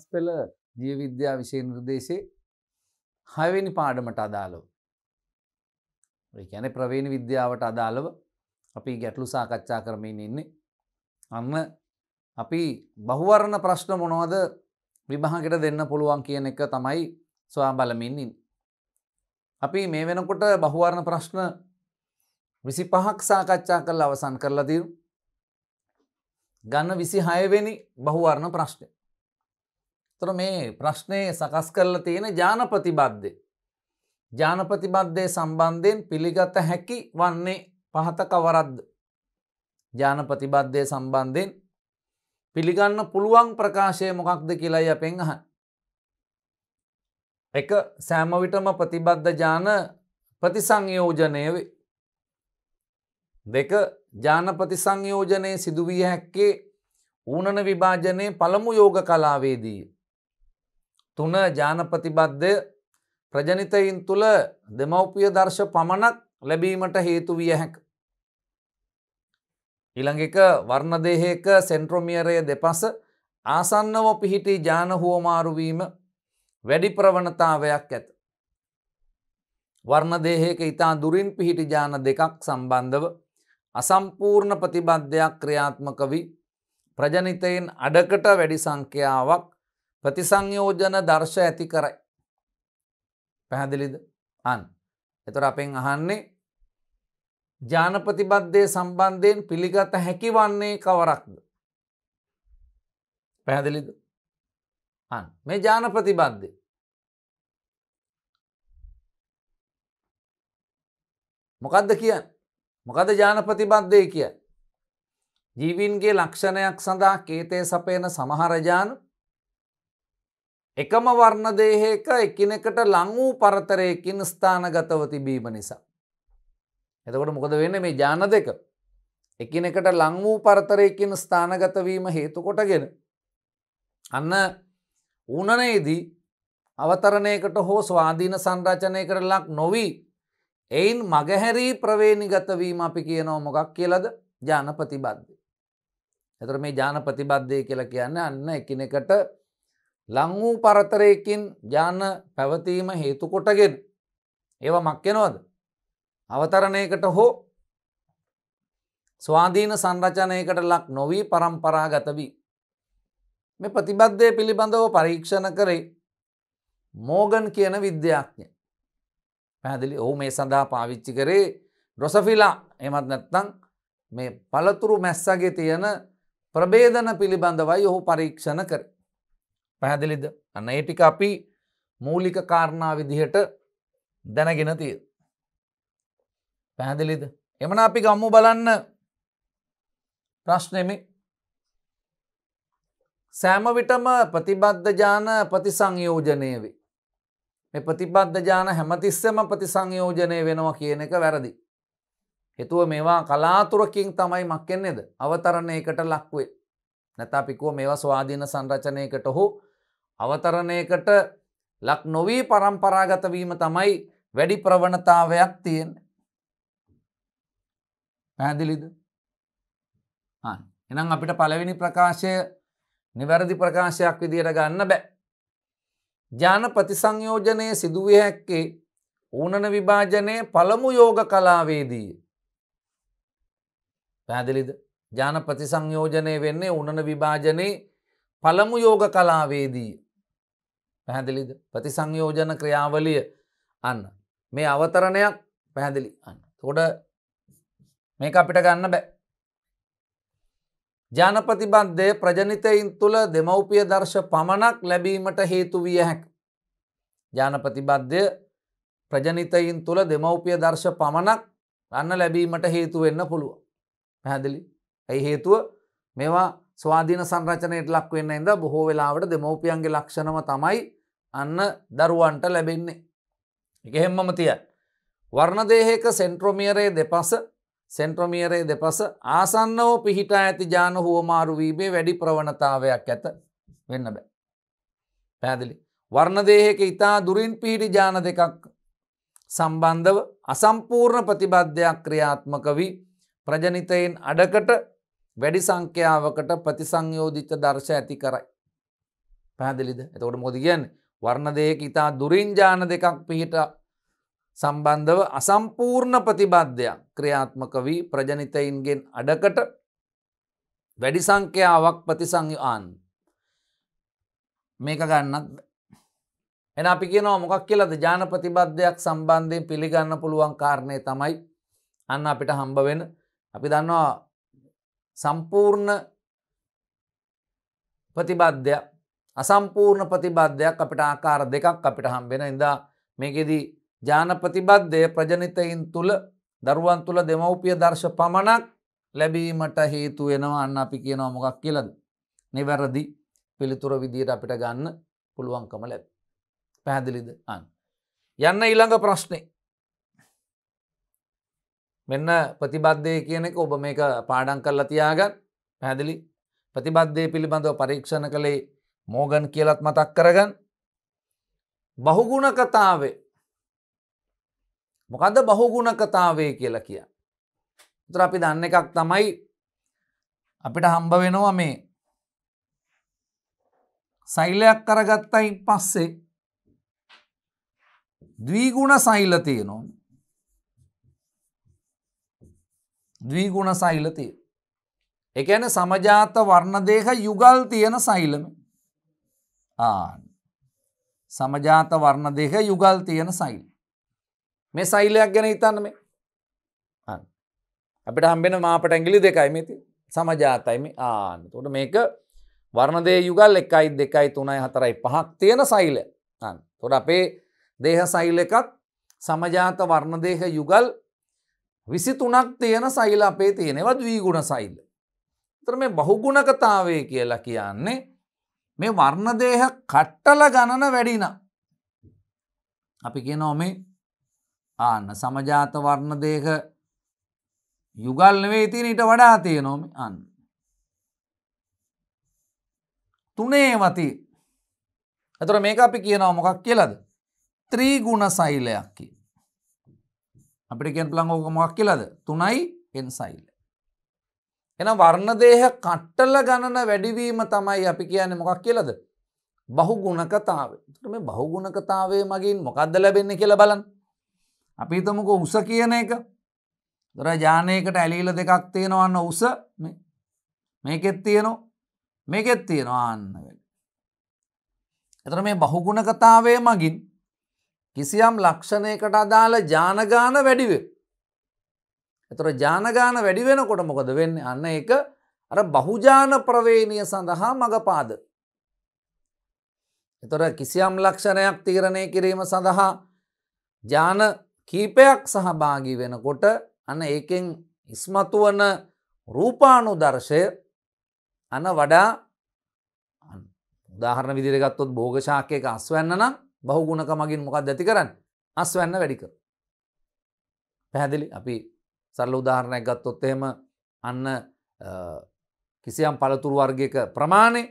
සස්පෙල ජීවවිද්‍යා විෂය නිර්දේශේ හයවෙනි පාඩමට අදාළව. ගැන ප්‍රවේණ විද්‍යාවට අදාළව අපි ගැටලු සාකච්ඡා කරමින් ඉන්නේ. අන්න අපි බහුවරණ ප්‍රශ්න මොනවද විභාගට දෙන්න පුළුවන් කියන එක තමයි ස්වා බලමින්ින්. අපි මේ වෙනකොට බහුවරණ ප්‍රශ්න විසි පහක් සාකච්ඡා කල් අවසන් කරලා තිරු. ගන්න විසි හයවෙනි බහුවරණ ප්‍රශ්නය තොර මේ ප්‍රශ්නය සකස් කරලා තියෙන ජානපතිබද්ධය. ජානපතිබද්ධය සම්බන්ධයෙන් පිළිගත හැකි වන්නේ පහත කවරද්ද. ජානපතිබද්ධය සම්බන්ධයෙන් පිළිගන්න පුළුවන් ප්‍රකාශය මොකක්ද කියලයි අපෙන් අහ. එක සෑමවිටම ප්‍රතිබද්ධ ජාන ප්‍රතිසංයෝජනය වේ. දෙක ජානපති සංයෝජනය සිදුවිය හැක්කේ ඌනන විභාජනය පළමු යෝග කලාවේදී. තුන ජානපතිබද්ධය ප්‍රජනිතයින් තුළ දෙමව්පිය දර්ශ පමණක් ලැබීමට හේතු විය හැක. ඉළඟක වර්ණදේහයක සෙන්ට්‍රෝමියරය දෙපස ආසන්නව පිහිටි ජාන හුවමාරුවීම වැඩි ප්‍රවණතාවයක් ඇත. වර්ණදේහයක ඉතා දුරින් පිහිටි ජාන දෙකක් සම්බන්ධව අසම්පූර්ණ ප්‍රතිබද්ධයක් ක්‍රියාත්මක වී ප්‍රජනිතයෙන් අඩකට වැඩි සංඛ්‍යාවක් ප්‍රතිසංයෝජන දර්ශ ඇති කරයි. පැහැදිලිද අන්. එතුර අපෙන් අහන්නේ ජානපතිබද්ධය සම්බන්ධයෙන් පිළිගත හැකි වන්නේ කවරක්ද. පැහැදිලිද අන් මේ ජානපතිබද්ධය. මොකක්ද කියන්න මොකද ජානපතිබද්ධය කිය. ජීවින්ගේ ලක්ෂණයක් සඳහා කේතය සපයන සමහරජානු එකම වර්ණදේහයක එකිනෙකට ලංවූ පරතරයකින් ස්ථානගතව තිබීම නිසා. එතකොට මොකද වෙන්න මේ ජාන දෙක. එකිනෙකට ලංවූ පරතරයකින් ස්ථානගතවීම හේතුකොටගෙන. අන්න ඌනනයේදී අවතරණයකට හෝ ස්වාධීන සංරචනයකට ලක් නොවී එයින් මගහැරී ප්‍රවේණිගතවීම අපි කියනව මොකක් කියලද ජාන ප්‍රතිබද්ධ. එතර මේ ජාන ප්‍රතිබද්ධය කියලා කියන්න අන්න එකිනෙකට ලං වූ පරතරයකින් ජාන පැවතීම හේතු කොටගෙන් ඒව මක්කෙනවද අවතරණයකට හෝ ස්වාධීන සංරචනයකට ලක් නොවී පරම්පරාගත වී. මේ ප්‍රතිබද්ධය පිළිබඳව පරීක්ෂණ කරේ මෝගන් කියන විද්‍යාඥය. පැදිලි ඔහු මේ සඳහා පාවිච්චි කරේ රොසෆිලා එමත් නැත්තං මේ පළතුරු මැස්සගේ තියෙන ප්‍රබේදන පිළිබඳවයි ඔහු පරීක්ෂණ කර. පැහැදිලිද අන්න ඒ ටික අපි මූලික කාරණා විදිහට දැනගෙන තිය. පැහැදිලිද එමන අපි ගම්මු බලන්න ප්‍රශ්නෙමි සෑම විටම ප්‍රතිබද්ධජාන ප්‍රතිසංයෝජනය වේ. මේ ප්‍රතිබද්ධජාන හැමතිස්සම ප්‍රතිසංයෝජනය වෙනවා කියන එක වැරදි. හෙතුව මේවා කලාතුරකින් තමයි මක්කෙන්නේෙද අවතරණයකට ලක්වේ. නැතා පිකුව මේවා ස්වාධීන සංරචනයකට හෝ අවතරණයකට ලක් නොවී පරම්පරාගතවීම තමයි වැඩි ප්‍රවණතාවයක් තියෙන. පැහැදිලිද එනම් අපිට පළවෙනි ප්‍රකාශය නිවැරදි ප්‍රකාශයක් විදියට ගන්න බෑ. ජාන ප්‍රතිසංයෝජනය සිදුවිය හැක්කේ ඌනන විභාජනය පළමු යෝග කලාවේදී. පැදිලිද ජාන ප්‍රතිසංයෝජනය වෙන්නේ උනන විභාජනයේ පළමු යෝග කලාවේදී. පැහැදිලිද ප්‍රතිසංයෝජන ක්‍රියාවලිය අන්න මේ අවතරණයක් පැහැදිලි අන්න තොඩ මේක අපිට ගන්න බෑ ජානපතිබන්ධය ප්‍රජනිතයින් තුළ දෙමව්පිය දර්ශ පමණක් ලැබීමට හේතු විය හැක් ජානපතිබද්ධය ප්‍රජනිතයින් තුළ දෙමව්පිය දර්ශ පමණක් අන්න ලැබීමට හේතුවෙන්න පුළුව පැහැදිලි ඇයි හේතුව මේවා ස්වාධීන සංරචනයට ලක් වෙන්න ඉඳ බොහෝ වෙලාවට දෙමෝපියන්ගේ ලක්ෂණම තමයි අන්න දරුවන්ට ලැබෙන්නේ. එකහෙම්මම තිය. වර්ණදේහෙක සෙන්ට්‍රොමියරේ දෙපස සෙන්ට්‍රොමියරේ දෙපස ආසන්නවෝ පිහිටා ඇති ජාන හුවමාරුවීමේ වැඩි ප්‍රවණතාවයක් ඇත වෙන්න බෑ. පැදිලි. වර්ණදේහෙක ඉතා දුරින් පිහිටි ජාන දෙකක් සම්බන්ධව අසම්පූර්ණ ප්‍රතිබද්ධයක් ක්‍රියාත්මක වී ප්‍රජනිතයෙන් අඩකට වැඩි සංඛ්‍යාවකට ප්‍රතිසංයෝජිත දර්ශ ඇති කරයි. පැහැදිලිද? එතකොට මොකද කියන්නේ? වර්ණ දෙයක ඊතා දුරින්ජාන දෙකක් පිහිට සම්බන්ධව අසම්පූර්ණ ප්‍රතිබද්ධයක් ක්‍රියාත්මක වී ප්‍රජනිතයින්ගෙන් අඩකට වැඩි සංඛ්‍යාවක් ප්‍රතිසංයෝන් මේක ගන්නත් එන අපි කියනවා මොකක් කියලාද ඥාන ප්‍රතිබද්ධයක් සම්බන්ධයෙන් පිළිගන්න පුළුවන් කාරණය තමයි අන්න අපිට හම්බ වෙන අපි දන්නවා සම්පූර්ණ ප්‍රතිබද්ධයක් අසම්පූර්ණ ප්‍රතිබද්ධයක් අපිට ආකාර දෙකක් අපිට හම්බෙන ඉදා මේකෙදී ජාන ප්‍රතිබද්ධය ප්‍රජනිතයින් තුළ දරුවන් තුළ දෙමව්පිය දර්ශ පමණක් ලැබීමට හේතු වෙනවා අන්න අපි කියනවා මොකක් කියලද. නිවැරදි පිළිතුර විදියට අපිට ගන්න පුළුවන්කම ලැබ. පැහැදිලිද අන්. යන්න ඊළඟ ප්‍රශ්නේ මෙන්න ප්‍රතිබද්ධය කියන එක ඔබ මේක පාඩන් කරලා තියාගත් පැදිලි ප්‍රතිබද්ධය පිළිබඳව පරීක්ෂණ කළේ මෝගන් කියලත් මතක් කරගන්න බහුගුණ කතාවේ මොකද බහුගුණ කතාවේ කියල කිය තුර අපි දන්න එකක් තමයි අපිට හම්බ වෙනවා මේ සෛලයක් කරගත්තයි පස්සේ දවීගුණ සෛල තියනවා දවීගුණ සෛල තිය. එකන සමජාත වර්ණදේහ යුගල් තියෙන සෛලම ආන. සමජාත වර්ණදේහ යුගල් තියෙන සෛල්. මේ සෛලයක් ගැන හිතන්න මේ අපිට හම්බෙන මාපට ඇගිලි දෙකයි මෙති සමජාතයිම ආන තොට මේක වර්ණදේ යුගල් එකයි දෙකයි තුනයි හතරයි පහක් තියෙන සෛල තොට අපේ දේහ සෛල එකත් සමජාත වර්ණදේහ යුගල් විසි තුනක් තියෙන සයිල අපේ තියෙනවත් වීගුණ සයිල්ල. තර මේ බහුගුණකතාවේ කියලා කියන්නේ මේ වර්ණදේහ කට්ටල ගණන වැඩින. අපි කියනෝ මේ ආන්න සමජාත වර්ණදේහ යුගල්නවේ තින ඊට වඩා තියනොම අන්න. තුනේ වති ඇතුර මේක අපි කියනව මොකක් කියලද ත්‍රීගුණ සෛලයක්කි. අපිට කියන්න පුළුවන් ඕක මොකක් කියලාද? 3යි එන්සයිල්. එහෙනම් වර්ණදේහ කට්ටල ගණන වැඩිවීම තමයි අපි කියන්නේ මොකක් කියලාද? බහුගුණකතාවය. එතකොට මේ බහුගුණකතාවය මගින් මොකද්ද ලැබෙන්නේ කියලා බලන්න. අපි හිතමුකෝ උස කියන එක. දොර යානයකට ඇලීල දෙකක් තියෙනවන්න උස මේ. මේකෙත් තියෙනවා. මේකෙත් තියෙනවා ආන්න වෙල. එතකොට මේ බහුගුණකතාවය මගින් කිසියම් ලක්ෂණයකට අදාළ ජානගාන වැඩිවේ. එතුර ජානගාන වැඩිවෙන කොට මොකද වෙන්න අන්න එක අර බහුජාන ප්‍රවේණය සඳහා මඟපාද. එතොර කිසියම් ලක්ෂණයක් තීරණය කිරීම සඳහා ජාන කීපයක් සහභාගී වෙනකොට අන ඒකෙන් ඉස්මතු වන රූපානු දර්ශය අන වඩා උදාහරණ විදිරගත්තොත් භෝගශාකයක අස්වන්න නම් බහුගුණක මගින් මොකක් ඇති කරන්න අස්වැන්න වැඩිකර. පැහැදිලි අපි සල්ල උදාහරණයක් ගත්තොත්තේම අන්න කිසියම් පළතුරු වර්ගක ප්‍රමාණය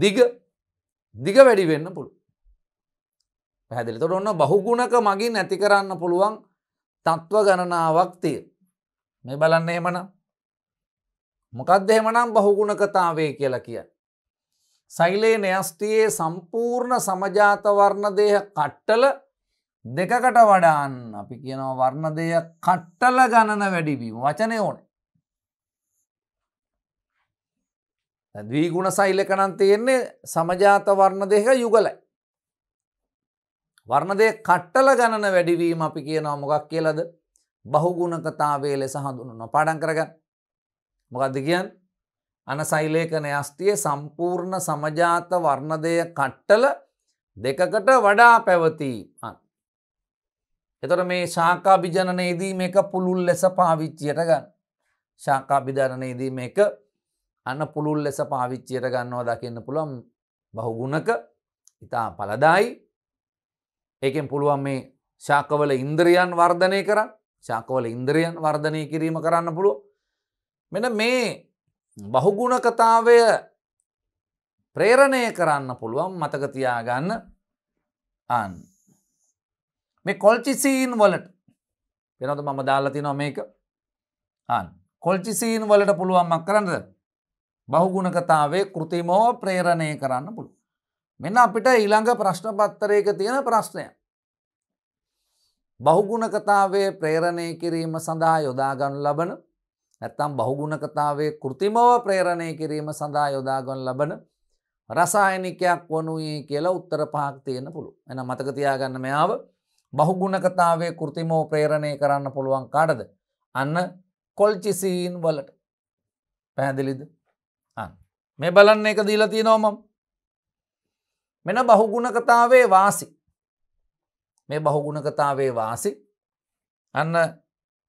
දිග දිග වැඩි වෙන්න පුළු. පැහැදිලි තොට ඔන්න බහුගුණක මගින් ඇති කරන්න පුළුවන් තත්ත්ව ගණනාවක් තිය. මේ බලන්න එමන මොකක්ද එහෙමනම් බහුගුණකතාවේ කියලා කියන්න. සෛලේ නයස්තියේ සම්පූර්ණ සමජාත වර්ණදේහ කට්ටල දෙකකට වඩාන් අපි කියනවා වර්ණදය කට්ටල ගණන වැඩිබීම වචනය ඕනේ. දී ගුණ සෛලකනන් තියෙන්නේ සමජාත වර්ණ දෙක යුගලයි. වර්ණදය කට්ටල ගණන වැඩිවීම අපි කියනවා මොකක් කියලද බහුගුණකතාවේ ලෙස හඳුනුන පාඩන් කරගන්න මොකක්ද කියන්න අනසෛලේකන අස්තිය සම්පූර්ණ සමජාත වර්ණදය කට්ටල දෙකකට වඩා පැවතිී එතොට මේ ශාකාභිජනනයේදී මේක පුළුල් ලෙස පාවිච්චියට ගන්න ශාකාභිධරණයේදී මේක අන්න පුළුල් ලෙස පාවිච්චියට ගන්නවා දකින්න පුළොම් බහුගුණක ඉතා පලදායි ඒකෙන් පුළුවන් මේ ශාකවල ඉන්ද්‍රියන් වර්ධනය කර ශාකවල ඉන්ද්‍රියන් වර්ධනය කිරීම කරන්න පුළුව මෙන මේ බහුගුණකතාවය ප්‍රේරණය කරන්න පුළුවන් මතකතියාගන්න අන්. මේ කොල්චිසීන් වලට වෙනද මම දාලති නො මේක අන් කොල්චිසීන් වලට පුළුවන්මක් කරන්නද බහුගුණකතාවේ කෘතිමෝ ප්‍රේරණය කරන්න පුළුව. මෙන්න අපිට ඊළඟ ප්‍රශ්න පත්තරයක තියෙන ප්‍රශ්නය. බහුගුණකතාවේ ප්‍රේරණය කිරීම සඳහා යොදාගනු ලබන නැත්තම් බහුගුණකතාවේ කෘතිමව ප්‍රේරණය කිරීම සඳහා යොදාගොන් ලබන රසායනිකයක් වනුයේ කියලා උත්තර පහක් තියෙන පුළු. එන මතක තියාගන්න මෙයාව බහුගුණකතාවේ කෘතිමෝ ප්‍රේරණය කරන්න පුළුවන් කාටද. අන්න කොල්චිසීන් වලට පැහැදිලිද අන්න. මේ බලන්න එක දීලති නෝමම්. මෙන බහුගුණකතාවේ වාසි. මේ බහුගුණකතාවේ වාසි අන්න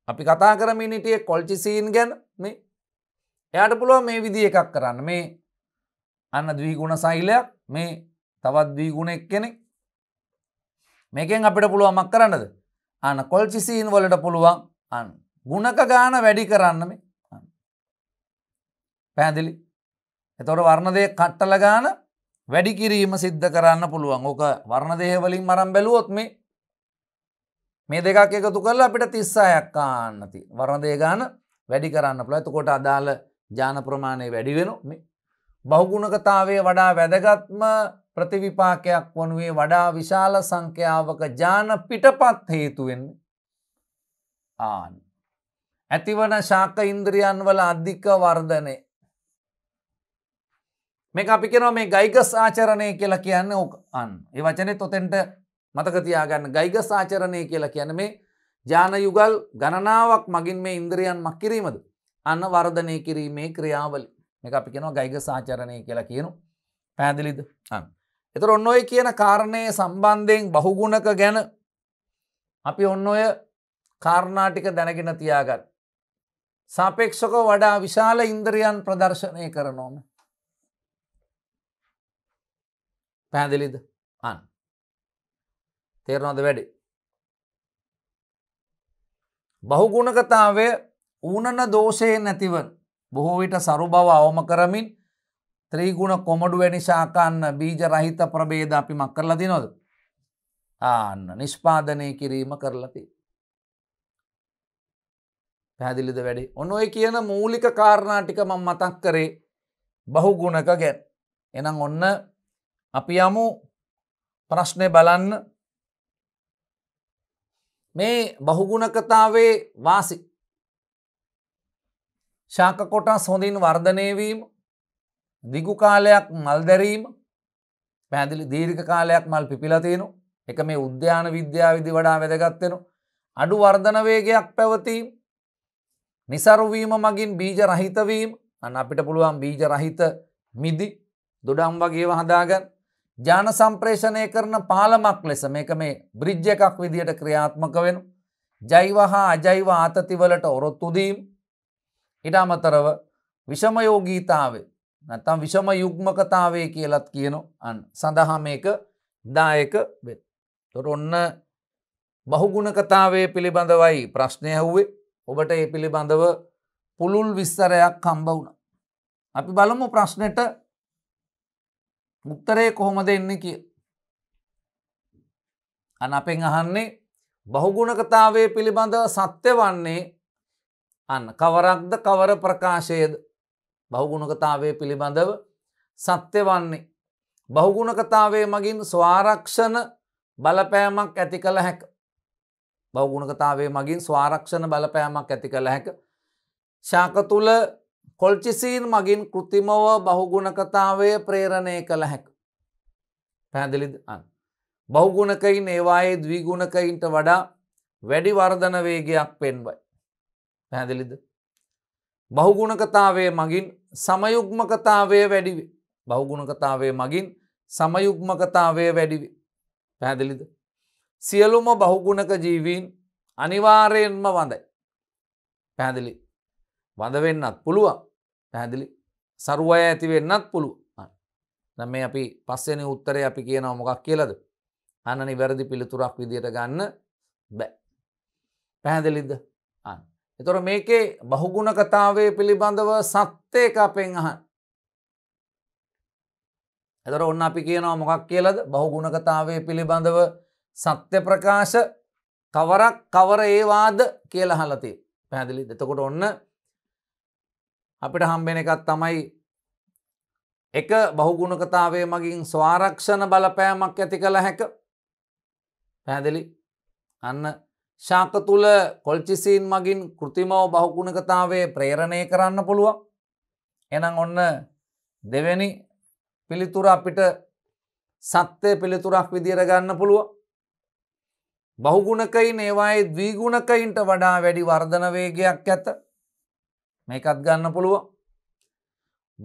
අපි කතා කරමින් හිටිය කොල්චිසීන් ගැන මේ එයාට පුළුව මේ විදි එකක් කරන්න මේ අන්න දවීගුණ සෛලයක් මේ තවත් දීගුණෙක් කෙනෙක් මේකෙන් අපිට පුළුවමක් කරන්නද අන්න කොල්චිසීන් වලට පුළුවන් අන්න ගුණක ගාන වැඩි කරන්න මේ පැහැදිලි එතොට වර්ණදය කට්ටල ගාන වැඩි කිරීම සිද්ධ කරන්න පුළුවන් ඕක වර්ණදේහවලින් මරම් බැලුවොත් මේ මේ දෙකක් එකතු කරලා අපිට තිස්සායක් කාන්නති වරණදේ ගාන වැඩි කරන්න පුළ ඇතුකොට අදාළ ජාන ප්‍රමාණය වැඩිවෙන බහුගුණකතාවේ වඩා වැදගත්ම ප්‍රතිවිපාකයක් වනුවේ වඩා විශාල සංඛ්‍යාවක ජාන පිටපත් හේතුවෙන්නේ ආන. ඇතිවන ශාක ඉන්ද්‍රියන් වල අධික වර්ධනය. මේ අපි කෙනවා මේ ගයිගස් ආචරණය කියලා කියන්න ඕක අන්න. ඒ වචනෙත් ඔතෙන්ට මතකතියාගන්න ගයිග සාචරණය කියලා කියන මේ ජානයුගල් ගණනාවක් මගින් මේ ඉන්ද්‍රියන් මක් කිරීමද. අන්න වර්ධනය කිරීමේ ක්‍රියාවලි මේ අපි කෙනවා ගයිග සාචරණය කියලා කියනු පැදිලිද එතර ඔන්න ඔය කියන කාරණය සම්බන්ධයෙන් බහුගුණක ගැන අපි ඔන්න ඔය කාරණාටික දැනගෙන තියාගත්. සාපේක්ෂක වඩා විශාල ඉන්ද්‍රියන් ප්‍රදර්ශනය කරනෝම. පැදිලිද තේරනොද වැඩි. බහුගුණකතාවය ඌනන දෝෂයෙන් නැතිවන් බොහෝ විට සරු බව අවම කරමින් ත්‍රීගුණ කොමඩු වැනි ශාකන්න බීජ රහිත ප්‍රබේද අපි මක් කරලති නොද. ආන්න නිෂ්පාදනය කිරීම කරලති. පැදිලිද වැඩි ඔන්න ඔය කියන මූලික කාරණාටික මං මතක් කරේ බහුගුණක ගැන් එනම් ඔන්න අපි යමු ප්‍රශ්නය බලන්න මේ බහුගුණකතාවේ වාසි ශාකකොටස් හොඳින් වර්ධනයවීම දිගු කාලයක් මල්දැරීම පැදිලි දීර්ඝ කාලයක් මල් පිපිලතියනු එක මේ උද්‍යාන විද්‍යාවිදි වඩා වැදගත්වෙනු අඩු වර්ධනවේගයක් පැවතීම් නිසරුවීම මගින් බීජ රහිතවීම අන්න අපිට පුළුවන් බීජ රහිත මිදි දොඩම් වගේව හදාගන්න ජාන සම්ප්‍රේෂණය කරන පාලමක් ලෙස මේක මේ බ්‍රිජ්ජ එකක් විදියට ක්‍රියාත්මක වෙන. ජෛව හා අජෛව ආතතිවලට ඔරොත්තුදීම් ඉට අමතරව විෂමයෝගීතාවේ නැතම් විෂම යුග්මකතාවේ කියලත් කියනු අන් සඳහා මේක දායක වෙත්. තොට ඔන්න බහුගුණකතාවේ පිළිබඳවයි ප්‍රශ්නය හුවේ ඔබට ඒ පිළිබඳව පුළුල් විස්තරයක් කම්බවුණ. අපි බලමු ප්‍රශ්නයට උත්තරය කොහොම දෙන්න කිය. අන අපෙන් අහන්නේ බහුගුණකතාවේ පිළිබඳව සත්‍ය වන්නේ අන්න කවරක්ද කවර ප්‍රකාශයද බහුගුණකතාවේ පිළිබඳව සත්‍ය වන්නේ. බහුගුණකතාවේ මගින් ස්වාරක්ෂණ බලපෑමක් ඇති කළ හැක. බෞගුණකතාවේ මගින් ස්වාරක්ෂණ බලපෑමක් ඇති කළ හැක. ශාක තුළ කොල්චිසීන් මගින් කෘතිමව බහුගුණකතාවය ප්‍රේරණය කළ හැක. පැහැදිලිද අන්න. බෞගුණකයින් ඒවායේ දවිගුණකයින්ට වඩා වැඩි වර්ධන වේගයක් පෙන්වයි. පැහැදිලිද. බහුගුණකතාවේ මගින් සමයුක්මකතාවය වැඩිවේ. බහුගුණකතාවේ මගින් සමයුක්මකතාවය වැඩිවේ. පැහැදිලිද. සියලුම බහුගුණක ජීවීන් අනිවාරයෙන්ම වඳයි. පැදිලි වඳවෙන්නත් පුළුවන් පැහැදිලි සරුවය ඇතිවෙන්නත් පුළුව නම අපි පස්සෙන උත්තරය අපි කියනව මොකක් කියලද අන්න නිවැරදි පිළිතුරක් විදියට ගන්න බෑ පැහැදිලිද අන්න එතොර මේකේ බහුගුණ කතාවේ පිළිබඳව සත්්‍යයක අපෙන් අහන් එතර ඔන්න අපි කියනවා මොකක් කියලද බහුගුණ කතාවේ පිළිබඳව සත්‍ය ප්‍රකාශ කවරක් කවර ඒවාද කියල හලති පැහැදිලි දෙතකොට ඔන්න අපිට හම්බෙන එකත් තමයි එක බහුගුණකතාවේ මගින් ස්වාරක්ෂණ බලපෑමක් ඇති කළ හැක පැහැදිලි අන්න ශාක තුළ කොල්චිසින් මගින් කෘතිමව බහුගුණකතාවේ ප්‍රේරණය කරන්න පුළුවන් එනම් ඔන්න දෙවැනි පිළිතුර අපිට සත්‍යය පිළිතුරක් විදිරගන්න පුළුව බහුගුණකයි නේවායි දවීගුණකයින්ට වඩා වැඩි වර්ධන වේගයක් ඇත මේකත් ගන්න පුළුවන්.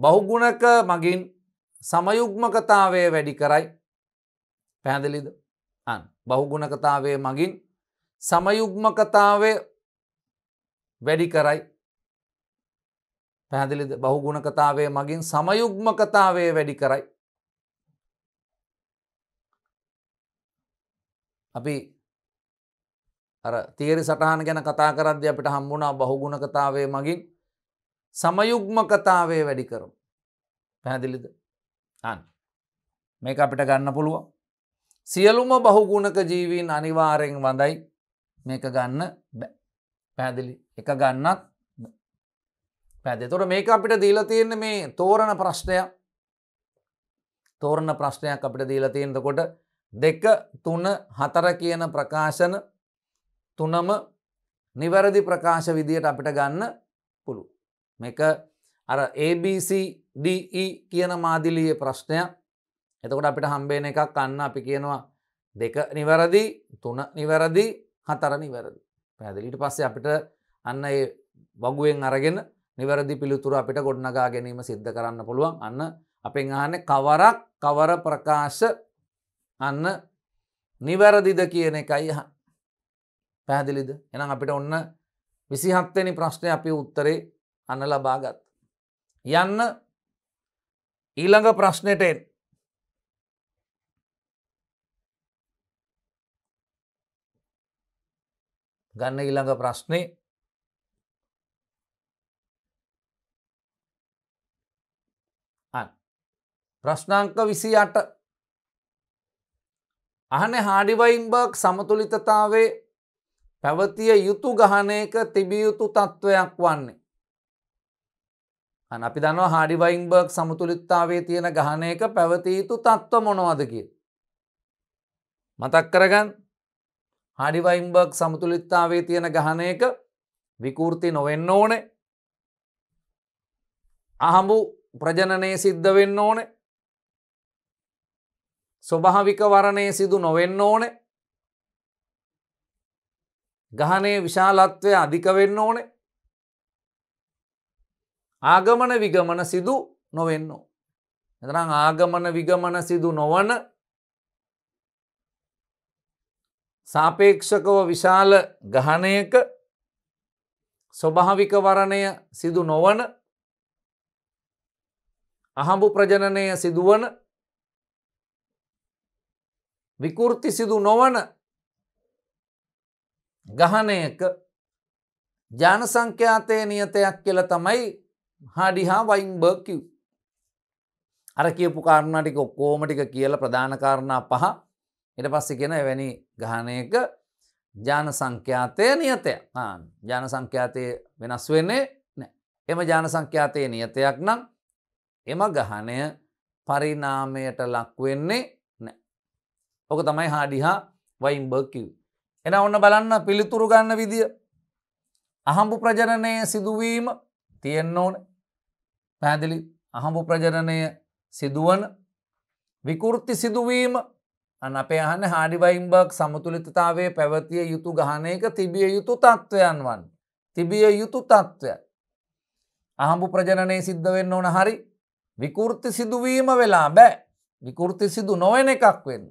බහුගුණක මගින් සමයුක්මකතාවය වැඩි කරයි පැහැදිලිද අන් බහුගුණකතාවේ මගින් සමයුක්මකතාවය වැඩි කරයි පැහැදිලිද බහුගුණකතාවේ මගින් සමයුක්මකතාවය වැඩි කරයි අපි අර තේරි සටහන ගැන කතා කරද්‍ය අපිට හම්බුණා බහුගුණකතාවේ මගින් සමයුග්මකතාවේ වැඩි කරු. පැහැදිලිද අන් මේ අපිට ගන්න පුළුවන්. සියලුම බහුගුණක ජීවීන් අනිවාරයෙන් වඳයි මේක ගන්න බෑ. පැදිලි එක ගන්නත් පැද තොර මේක අපිට දීලා තියෙන මේ තෝරණ ප්‍රශ්නයක් තෝරණ ප්‍රශ්නයක් අපිට දීලා තියෙන්දකොට දෙක තුන හතර කියන ප්‍රකාශන තුනම නිවැරදි ප්‍රකාශ විදියට අපිට ගන්න පුළුව. මේක අර ABCDE කියන මාදිලියේ ප්‍රශ්නයක් එතකොට අපිට හම්බේන එකක් අන්න අපි කියනවා දෙක නිවැරදි තුන නිවැරදි හතර නිවැරදි පැදිලිට පස්සේ අපිට අන්න ඒ වගුවෙන් අරගෙන නිවැරදි පිළිතුර අපිට ගොඩනගා ගැනීම සිද්ධ කරන්න පුළුවන් අන්න අපෙන් අහන්නේ කවරක් කවර ප්‍රකාශ අන්න නිවැරදිද කියන එකයි පැහැදිලිද එනම් අපිට ඔන්න විසිහත්වනි ප්‍රශ්නය අපි උත්තරේ අන ලබාගත්. යන්න ඊළඟ ප්‍රශ්නයට එන්. ගන්න ඊළඟ ප්‍රශ්නය ප්‍රශ්නාංක විසි අට අහන හාඩිවයිම්බර්ග් සමතුලිතතාවේ පැවතිය යුතු ගහනයක තිබියයුතු තත්ත්වයක් වන්නේ. අන අපි දන්නවා හාඩිවයින්බර්ග් සමතුලිත්තාවේ තියෙන ගහනයක පැවතීතු තත්ත්ව මොනවදකිය. මතක් කරගන් හාඩිවයින්බර්ග් සමතුලිත්තාවේ තියෙන ගහනයක විකෘති නොවෙන්න ඕනේ අහඹු ප්‍රජනනය සිද්ධ වෙන්න ඕනේ ස්වභාවික වරණය සිදු නොවෙන්න ඕනේ ගහනේ විශාලත්වය අධික වෙන්න ඕනේ ආගමන විගමන සිදු නොවෙන්න. එතරම් ආගමන විගමන සිදු නොවන සාපේක්ෂකව විශාල ගහනයක ස්වභාවික වරණය සිදු නොවන අහඹු ප්‍රජනනය සිදුවන විකෘති සිදු නොවන ගහනයක ජාන සංඛ්‍යාතය නියතයක් කියල තමයි හාඩිහා වයින්බර්ග් කිව්. අර කියපු කාරණටික ඔක්කෝමටික කියල ප්‍රධානකාරණා පහ එට පස්සෙ කෙන එවැනි ගහනයක ජාන සංඛ්‍යාතය නියතය ජාන සංඛ්‍යාතය වෙනස් වෙන්නේ එම ජාන සංඛ්‍යාතයේ නියතයක් නම් එම ගහනය පරිනාමයට ලක්වෙන්නේ නෑ. ඕක තමයි හාඩිහා වයින්බර්කිව්. එන ඔන්න බලන්න පිළිතුරු ගන්න විදිිය. අහම්පු ප්‍රජනනය සිදුවීම තියෙන්න ඕනේ පැහැදිලි අහඹු ප්‍රජරණය සිදුවන විකෘති සිදුවීම අපේ අහන්න හාඩිවයිම්බක් සමතුලිතතාවේ පැවතිය යුතු ගහනයක තිබිය යුතු තත්ත්වයන් වන්. තිබිය යුතු තත්ත්වය. අහඹු ප්‍රජනය සිද්ධ වෙන්න ඕන හරි විකෘති සිදුවීම වෙලා බෑ විකෘති සිදු නොවෙන එකක් වෙන්න.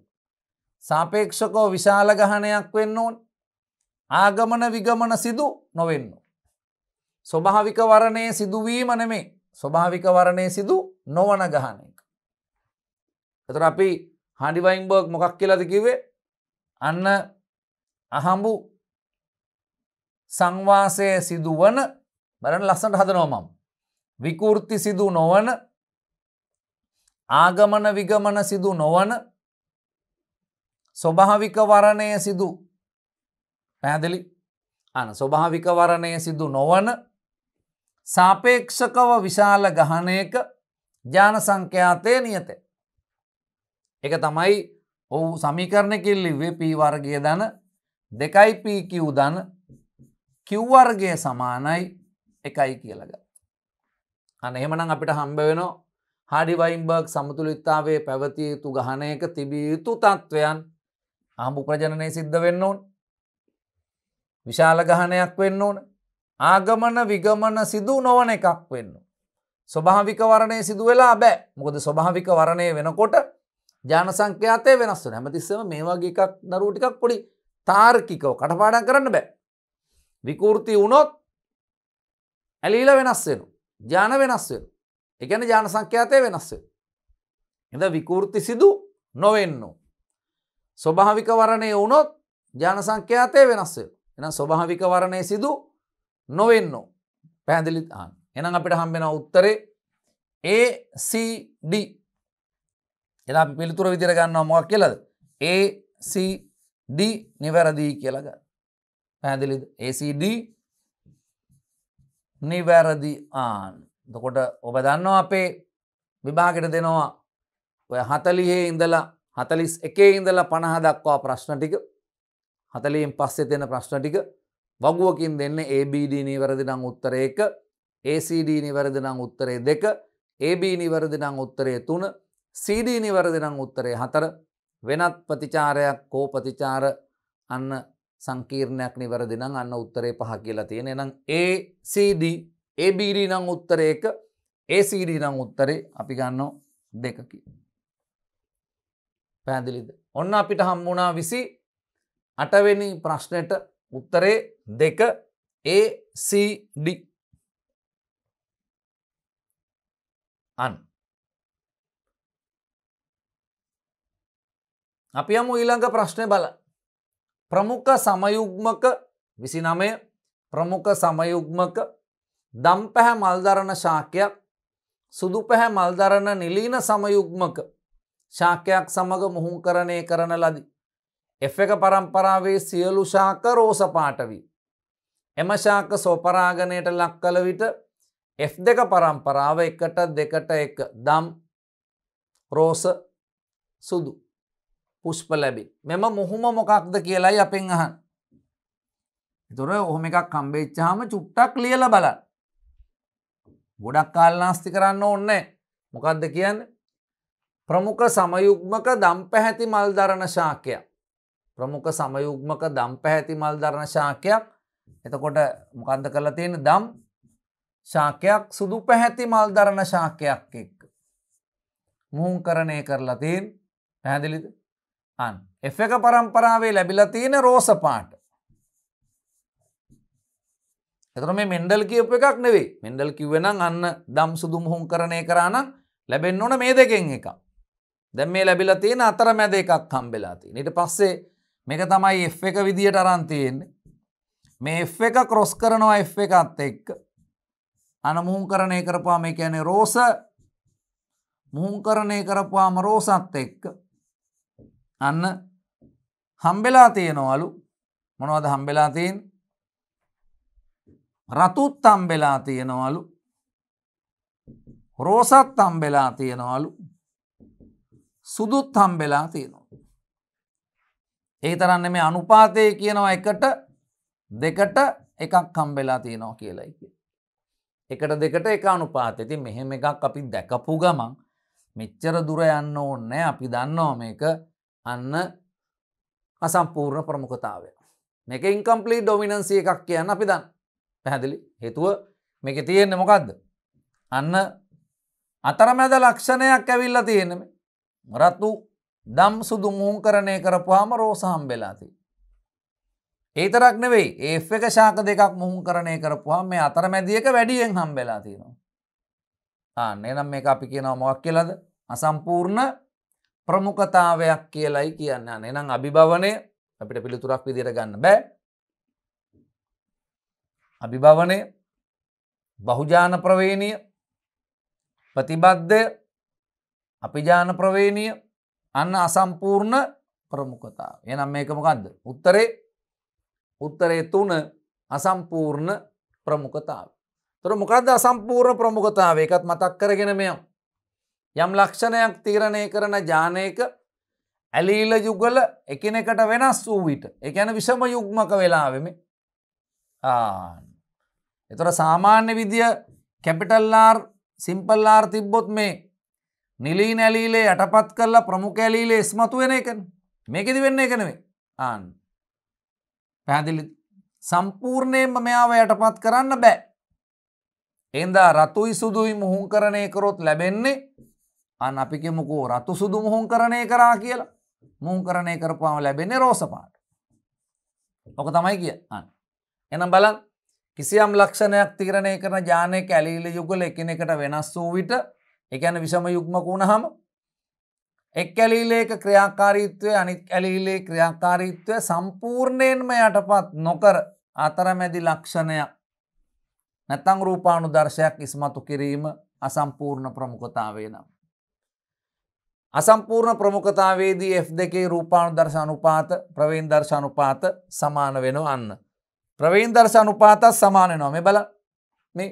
සාපේක්ෂකෝ විශාල ගහනයක් වෙන්න ඕන් ආගමන විගමන සිදු නොවෙන්න. ස්වභාවික වරණය සිදුවීම නෙමේ ස්වභාවික වරණය සිදු නොවන ගහන එක. එතුර අපි හඩිවයින්බර්ග් මොකක් කියලද කිවේ අන්න අහම්බු සංවාසය සිදුවන බරන ලස්සට හදනෝමම්. විකෘති සිදු නොවන ආගමන විගමන සිදු නොවන ස්වභාවික වරණය සිදු පැහැදිලි අන ස්වභාවික වරණය සිදු නොවන සාපේක්ෂකව විශාල ගහනයක ජාන සංඛ්‍යාතය නියත. එක තමයි ඔහු සමීකරණකිල් ලිවේ පීවර්ගය දන දෙකයි පීකිව් දන කිව්වර්ගය සමානයි එකයි කියලග. අන එහෙමනම් අපිට හම්බ වෙන හඩිවයිම්බර්ග් සමතුලිත්තාවේ පැවතිය යුතු ගහනයක තිබිය යුතු තත්ත්වයන් හම්බු ප්‍රජණනය සිද්ධ වෙන්න ඕන් විශාල ගහනයක් වෙන්න ඕන ආගමන විගමන සිදු නොවන එකක් වෙන්න. ස්වභාවික වරණය සිදු වෙලා බෑ මොකද ස්වභාවික වරණය වෙනකොට ජාන සංඛ්‍යාතය වෙනස් වන හැමතිස්සම මේ වගේ එකක් දරුව ටිකක් පොඩි තාර්කිකව කටපාඩම් කරන්න බෑ. විකෘති වුණොත් ඇලීල වෙනස් වෙන. ජාන වෙනස් වෙන. එකන ජාන සංඛ්‍යාතය වෙනස් වෙන. එද විකෘති සිදු නොවෙන්න. ස්වභාවික වරණය වුණොත් ජාන සංඛ්‍යාතය වෙනස් වෙන. එන ස්වභාවික වරණය සිදු නොවෙන්නෝ පැහැදිලිත් ආන් එනම් අපිට හම්බෙන උත්තරේ ACD එලා පිළිතුර විදිර ගන්නවා මොක් කියලද ACD නිවැරදී කියලග පැහැදිලිද ACD නිවැරදි ආන් දකොට ඔබ දන්නවා අපේ විභාගෙට දෙනවා ඔය හතලිහේ ඉඳලා හතලිස් එකේ ඉඳලා පණහ දක්වා ප්‍රශ්න ටික හතලීම් පස්සේ දෙන ප්‍රශ්න ටික වගුවකින් දෙන්න ABD නිවැරදිනං උත්තර එක ACD නිවැරදිනං උත්තරේ දෙක AB නිවැරදිනං උත්තරේ තුන CD නිවැරදිනං උත්තරේ හතර වෙනත් ප්‍රතිචාරයක් කෝ ප්‍රතිචාර අන්න සංකීර්ණයක් නිවැරදිනං අන්න උත්තරේ පහ කියලා තියෙන එනම් ACD ABD නං උත්තර එක ACD නං උත්තරේ අපි ගන්නෝ දෙකකි. පැදිලිද. ඔන්න අපිට හම්බුණා විසි අටවෙනි ප්‍රශ්නයට උත්තරේ දෙක ACD අන් අපි යමු ඊළඟ ප්‍රශ්නය බල ප්‍රමුඛ සමයුග්මක විසි නමය ප්‍රමුඛ සමයුග්මක දම් පැහැ මල්දරණ ශාකයක් සුදු පැහැ මල්දරණ නිලීන සමයුග්මක ශාකයක් සමඟ මුහුන් කරණය කරන ලදී. එ එක පරම්පරාවේ සියලු ශාක රෝස පාටවී. එම ශාක සෝපරාගණයට ලක් කළ විට F දෙක පරම්පරාව එකට දෙකට එක දම් රෝස සුදු පුෂ්ප ලැබි මෙම මුහුම මොකක්ද කියලායි අපෙන් අහන් තුර ඔහොම එකක් කම්බේච්චාම චුට්ටක් ලියල බලන්න ගොඩක් කාල්නාස්ති කරන්න ඕන්නේ මොකක්ද කියන්න ප්‍රමුඛ සමයුක්මක දම් පැහැති මල් දරණ ශාකයක් ප්‍රමුඛ සමයුක්මක දම් පැහැති මල් දරණ ශාකයක් එතකොට මොකන්ද කරලා තියෙන දම් ශාකයක් සුදු පැහැති මල් දරණ ශාකයක් එක්ක. මුහුන් කරණය කරලා තියෙන් පැහැදිලිද අන්. එ එක පරම්පරාවේ ලැබිලා තියෙන රෝස පාට. එතන මේ මෙන්ඩල් කියප් එකක් නෙවේ මෙන්ඩල් කිව්වෙනම් අන්න දම් සුදු මුහුන් කරණය කරනම් ලැබෙන් ඕන මේ දෙකෙන් එක. දැම් මේ ලැබිලා තියෙන අතර මැද එකක් හම්බෙලාති. නිට පස්සේ මේක තමයි එ් එක විදිහට අරන්තියෙන්නේ මේ F එක කොස් කරනවා F එකත් එක්ක අන මුහුන්කරණය කරපුවා මේ කියන්නේ රෝස මුහුන්කරණය කරපුවාම රෝසත් එක්ක අන්න හම්බෙලා තියෙනවලු මොනවද හම්බෙලා තියෙන් රතුත් හම්බෙලා තියෙනවලු රෝසත් හම්බෙලා තියෙනවලු සුදුත් හම්බෙලා තියෙනවා. ඒ තරන්න මේ අනුපාතය කියනවා එකට දෙකට එකක් හම්බෙලා තියෙනවා කියලා කිය. එකට දෙකට එක අනුපාත ඇති මෙහෙම එකක් අපි දැකපු ගමන් මෙච්චර දුර යන්න ඕන්නෑ අපි දන්නවා මේක අන්න අසම්පූර්ණ ප්‍රමුඛතාවය. මේක ඉන්කම්පලී ඩොමිනන්සි එකක් කියන්න අපි දන්න පැහැදිලි හේතුව මේක තියෙන්න මොකක්ද. අන්න අතරමැද ලක්ෂණයක් ඇවිල්ලා තියෙනම රත්තු දම් සුදු මුහුන් කරණය කරපුහාම රෝසහම් වෙලාති. ඒතරක් නෙවෙයි ඒ එක ශාක දෙකක් මුහුන් කරණය කරපුහම් මේ අතර මැදියක වැඩියෙන් හම් වෙලා තියෙනවා ආන්න එනම් මේ අපි කියනවා මොක් කියලද අසම්පූර්ණ ප්‍රමුඛතාවයක් කියලයි කියන්න එනම් අභිභවනය අපිට පිළිතුරක් විදිර ගන්න බෑ අභිභවනය බහුජාන ප්‍රවේණය ප්‍රතිබද්ධය අපිජාන ප්‍රවේණය අන්න අසම්පූර්ණ ප්‍රමුඛතා එනම් මේකමකක්ද උත්තරේ උත්තරේ තුන අසම්පූර්ණ ප්‍රමුඛතාව. තොර මොකක්ද අසම්පූර්ණ ප්‍රමුඛතාව එකත් මතක් කරගෙන මෙය. යම් ලක්ෂණයක් තීරණය කරන ජානයක ඇලීල යුගල එකනෙකට වෙනස් වූ විට එකැන විෂම යුග්මක වෙලාවෙම එතොට සාමාන්‍ය විදිය කැපිටල්ලාර් සිම්පල්ලාර් තිබ්බොත් මේ නිලී නැලීලේ යටපත් කරලා ප්‍රමුඛ ඇලීලේ ඉස්මතු වෙන එකන මේකෙදි වෙන්න එකනවේ ආන්න පැහැදිලි සම්පූර්ණයෙන්ම මෙයාව යටපත් කරන්න බෑ. එන්දා රතුයි සුදුයි මුහුන් කරණය කරොත් ලැබෙන්නේ අන් අපිකෙමුකෝ රතු සුදු මුහුන් කරණය කරා කියලා මුහුන් කරණය කරපාම ලැබෙන්නේ රෝසපාට. ඕක තමයි කිය අන්න. එනම් බලන් කිසියම් ලක්ෂණයක් තිරණය කරන ජානය කැලීල යුගල එකනෙකට වෙනස් වූ විට එකැන විෂම යුක්මක වුණහම එක් ඇලීලේක ක්‍රියාකාරීත්වය අනිත් ඇලීලේ ක්‍රියාකාරීත්වය සම්පූර්ණයෙන්ම යටපත් නොකර අතරමැදි ලක්ෂණයක් නැතං රූපාණු දර්ශයක් ඉස්මතු කිරීම අසම්පූර්ණ ප්‍රමුඛතාවේ නම්. අසම්පූර්ණ ප්‍රමුඛතාවේදී F දෙකේ රූපාණු දර්ශ අනුපාත ප්‍රවීන් දර්ශ අනුපාත සමාන වෙනවා අන්න. ප්‍රවීන් දර්ශ අනුපාතත් සමාන වෙනවා. මේ බලන්න. මේ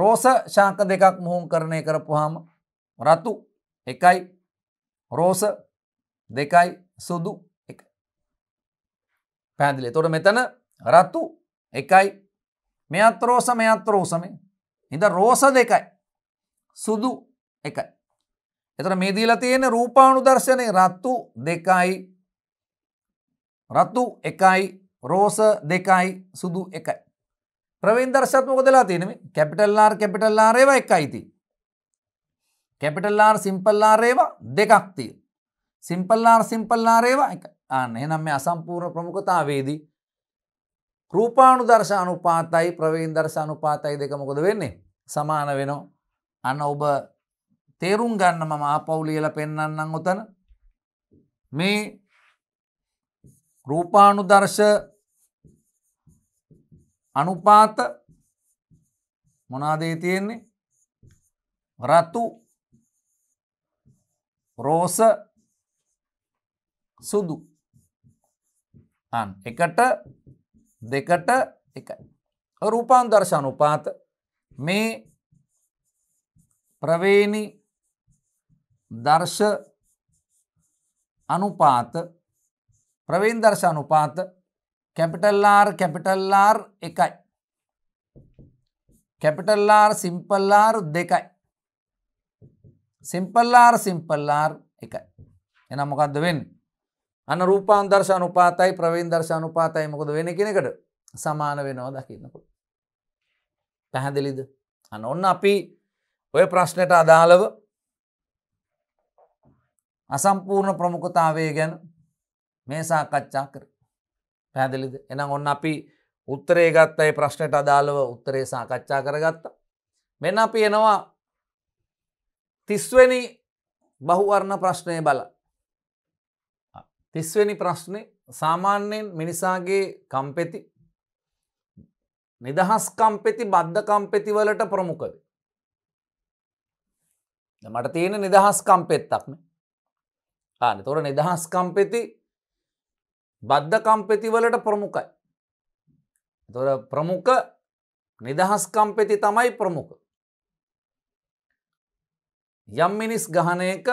රෝස ශාක දෙකක් මුහුම් කරණය කරපුවාම රතු එකයි රෝස දෙකයි සුදු එක පැදිලි තොට මෙතන රත්තු එකයි මෙත් රෝස මෙත් රෝසමේ ඉඳ රෝස දෙකයි සුදු එකයි එතට මේදීලා තියෙන රූපාණු දර්ශනය රත්තු දෙකයි රත්තු එකයි රෝස දෙකයි සුදු එකයි ප්‍රවේන්දර්ශත්මක දලා තියෙනෙ කැපිටල්ලාර් කැපිටල්ලාරේව එකයිති කැපිටල්ලාර් සිම්පල්ලාරේවා දෙකක් තිය. සිම්පල්ලාර් සිම්පල්ලාරේවා එක අන්න එනම් මේ අසම්පූර්ණ ප්‍රමුඛතාවේදී රූපාණු දර්ශ අනුපාතයි ප්‍රවීන් දර්ශ අනුපාතයි දෙක මොකද වෙන්නේ සමාන වෙනෝ අන්න ඔබ තේරුම් ගන්න මම ආපවුලියල පෙන්න්නන්නම් ඔතන මේ රූපාණු දර්ශ අනුපාත මොනාදේ තියෙන්නේ රතු රෝස සුදු එකට දෙකට එකයි. රූපාන්දර්ශන උපාත මේ ප්‍රවේණි දර්ශ අනුපාත ප්‍රවීන් දර්ශ අනුපාත කැපිටල්ලාර් කැපිටල්ලාර් එකයි. කැපිටල්ලාර් සිම්පල්ලාර් දෙකයි. සිම්පල්ලාර් සිම්පල්ලාර් එක එනම් මොකක්ද වෙන්න අන්න රූපාන්දර්ශ අනුපාතයි ප්‍රවීන්දර්ශ අනුපාතයි මොකද වෙන කෙනෙකට සමාන වෙනවා දකින්නකොට පැහැදිලිද අන්න ඔන්න අපි ඔය ප්‍රශ්නයට අදාළව අසම්පූර්ණ ප්‍රමුඛතාවය ගැන මේ සාකච්ඡා කර පැදිලිද එනම් ඔන්න අපි උත්තරේ ගත්ත ඒ ප්‍රශ්නයට අදාළව උත්තරේ සාකච්ඡා කරගත්ත මෙන්න අපි එනවා තිස්වනි බහුවර්ණ ප්‍රශ්නය බල තිස්වනි ප්‍රශ්නය සාමාන්‍යයෙන් මිනිසාගේ කම්පෙති නිදහස් කම්පෙති බද්ධ කම්පෙති වලට ප්‍රමුඛද මට තියෙන නිදහස් කම්පෙත්තක්න ආන තොර නිදහස් කම්පෙති බද්ධ කම්පෙති වලට ප්‍රමුඛයි තොර ප්‍රමුඛ නිදහස් කම්පෙති තමයි ප්‍රමුඛ යම් මිනිස් ගහනයක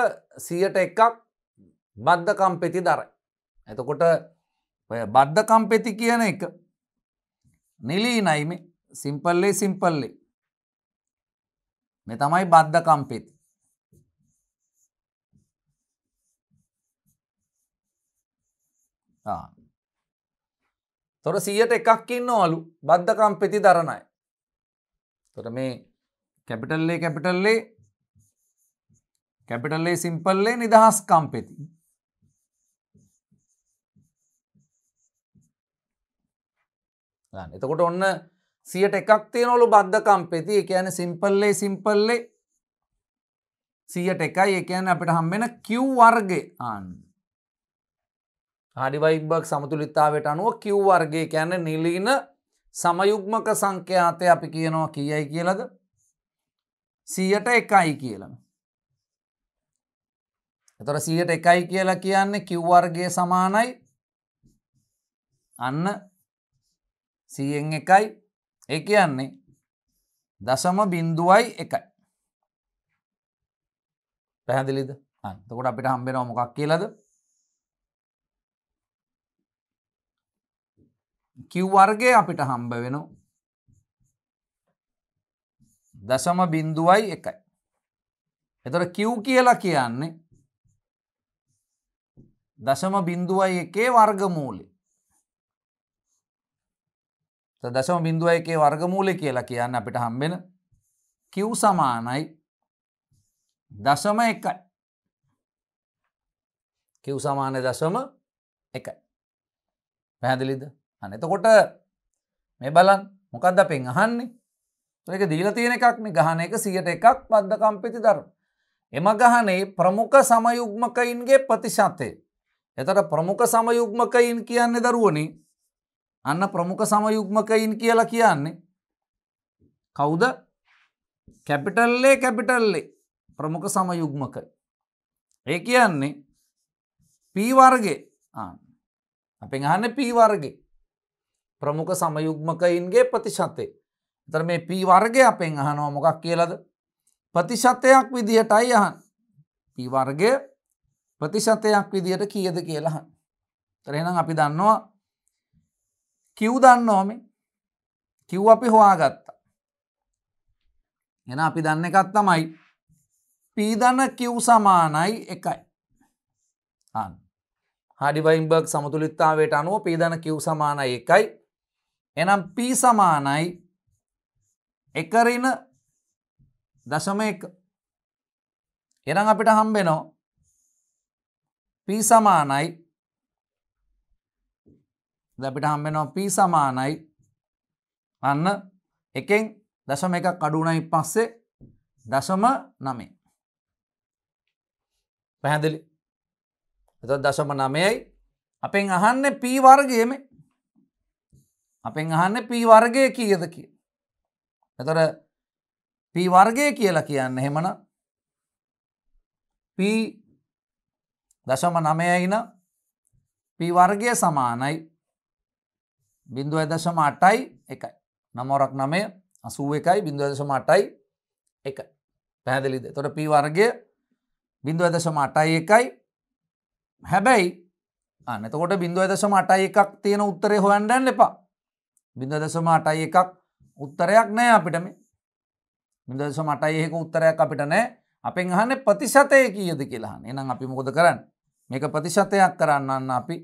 සියට එකක් බද්ධකම් පෙති දරයි. ඇතකොට ඔය බද්ධකම් පෙති කියන එක නිලී නයිම සිම්පල්ලේ සිම්පල්ලේ මෙ තමයි බද්ධකම් පෙති. තොර සියට එකක් ඉන්න ඕලු බද්ධකම් පෙති දරණයි. තොට මේ කැපිටල්ලේ කැපිටල්ලේ කැපිටල්ලේ සිම්පල්ලේ නිදහස්කම් පෙති. එතකොට ඔන්න සියට එකක් තියෙනොලු බද්ධකම් පෙති එකයන සිම්පල්ලේ සිම්පල්ලේ සියට එකයි එකයන අපිට හම්බෙන කිව් වර්ගේ ආන්. හඩිවයිබක් සමතුලිතාවට අනුව කිව් වර්ගේ කැන නිලීන සමයුක්මක සංඛ්‍යාතය අපි කියනවා කියයි කියලද සියට එකයි කියලම එතොට සියට එකයි කියලා කියන්නේ කිව්වර්ගේ සමානයි අන්න සියෙන් එකයි ඒ කියන්නේ දසම බින්දුවයි එකයි පැහැදිලිද අතකොට අපිට හම්බෙන මොකක් කියලද කිව්වර්ගය අපිට හම්බ වෙනු දසම බින්දුවයි එකයි එතොට කිව් කියලා කියන්නේ දශම බිින්දුවයි එකේ වර්ගමූලි දශම බිින්දුව එකේ වර්ගමූලෙ කියලා කියන්න අපිට හම්බෙන කිව් සමානයි දශම එකයි කිව් සමාන දශම එකයි පැහැදිලිද අන එතකොට මේ බලන් මොකක්ද පෙන් අහන්නේ ඒක දීල තියෙන එකක්න ගහන එක සියට එකක් බද්ධකම්පිති දරු එම ගහනේ ප්‍රමුඛ සමයුග්මකයින්ගේ ප්‍රතිශතය එතට ප්‍රමුඛ සමයුක්මකයින් කියන්නේ දරුවනි අන්න ප්‍රමුඛ සමයුක්මකයින් කියලා කියන්නේ. කවුද කැපිටල්ලේ කැපිටල්ලේ ප්‍රමුඛ සමයුක්මකයි. ඒ කියන්නේ පීවර්ගේ අපෙන් අහන්න පීවර්ගේ ප්‍රමුඛ සමයුක්මකයින්ගේ ප්‍රතිශතය. එතර මේ පීවර්ගය අපෙන් අහනවා මොකක් කියලද. ප්‍රතිශතයක් විදිහටයි අහන් පීවර්ගය ප්‍රතිශතයක් විදියට කියද කියලහ තරහෙනම් අපි දන්නවා කිව් දන්නෝමේ කිව් අපි හොවාගත්තා එන අපි දන්න එකත් තමයි පීදන කිව් සමානයි එකයි අන් හඩිවයිම්බර්ග් සමතුලිත්තාවට අනුව පීදන කිව් සමානයි එකයි එනම් පී සමානයි එකරින දශම එක එනම් අපිට හම්බෙනෝ p සමානයි අපිට හම්බෙනවා p සමානයි අන්න එකෙන් දශම එකක් අඩුනයි පස්සේ දශම නමේ පැහැදිලි එත දශම නමයයි අපෙන් අහන්න පී වර්ගයම අපෙන් අහන්න පී වර්ගය කියද කිය එතොට පී වර්ගය කියලා කියන්න හෙමන පී දශම නමයයින පිවර්ගය සමානයි බිින්දුව ඇදශම අටයි එකයි නමෝරක් නමය අසුව එකයි බිින්දුව ඇදශම අටයි එකයි පැහැදිලිද තොට පිවර්ගය බිින්දුව ඇදශම අටයි එකයි හැබැයි අනතකොට බිින්දුව ඇදශම අටයි එකක් තියෙන උත්තරය හොන්ඩන් එපා බිින්දුව දශම අටයි එකක් උත්තරයක් නෑ අපිටම බිින්දුව දශම අටයි එහෙක උත්තරයක් අපිට නෑ අපෙන් අහන්න ප්‍රතිශතය කියද කියලාහන් එනම් අපි මොකොද කරන්න මේක ප්‍රතිශතයක් කරන්නන්න අපි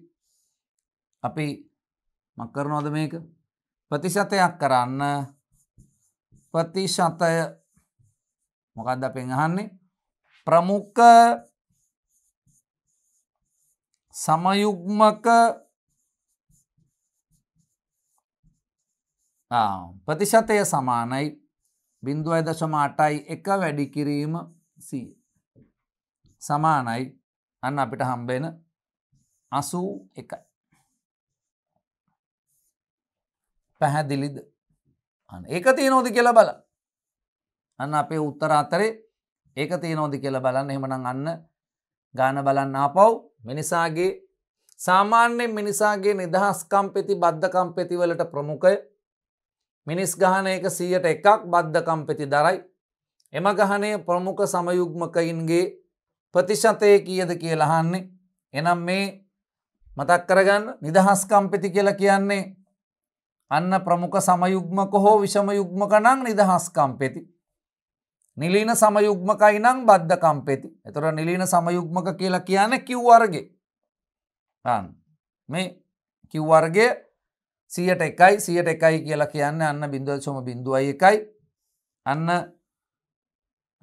අපි මක්කරනෝද මේක ප්‍රතිශතයක් කරන්න ප්‍රතිශතය මොකක්ද පෙන්හන්නේ ප්‍රමුඛ සමයුග්මක ප්‍රතිශතය සමානයි බිින්දුව අදශම අටයි එක වැඩිකිරීම සී සමානයි අන්න අපිට හම්බෙන අසූ එකයි. පැහැදිලිද අන්න ඒක තියනෝද කියලා බල අන්න අපේ උත්තර අතරේ ඒක තියනෝද කියලා බලන්න එහෙමනම් අන්න ගාන බලන්න ආපව් මිනිසාගේ සාමාන්‍යයෙන් මිනිසාගේ නිදහස්කම්පෙති බද්ධකම්පෙති වලට ප්‍රමුඛය මිනිස් ගහන එක සීයට එකක් බද්ධකම්පෙති දරයි එම ගහනය ප්‍රමුඛ සමයුග්මකයින්ගේ ප්‍රතිශතය කියද කියලහන්නේ එනම් මේ මතක් කරගන්න නිදහස්කම්පිති කියලා කියන්නේ අන්න ප්‍රමුඛ සමයුග්මක හෝ විෂම යුග්මක නං නිදහස්කම්පෙති. නිලීන සමයුග්මකයි නං බද්ධකම්පෙති එතොර නිලීන සමයුග්මක කියලා කියන කිව්වර්ගේ මේ කිව්වර්ගේ සියට එකයි සියට එකයි කියලා කියන්න අන්න බිඳුවචොම බිඳුවයි එකයි අන්න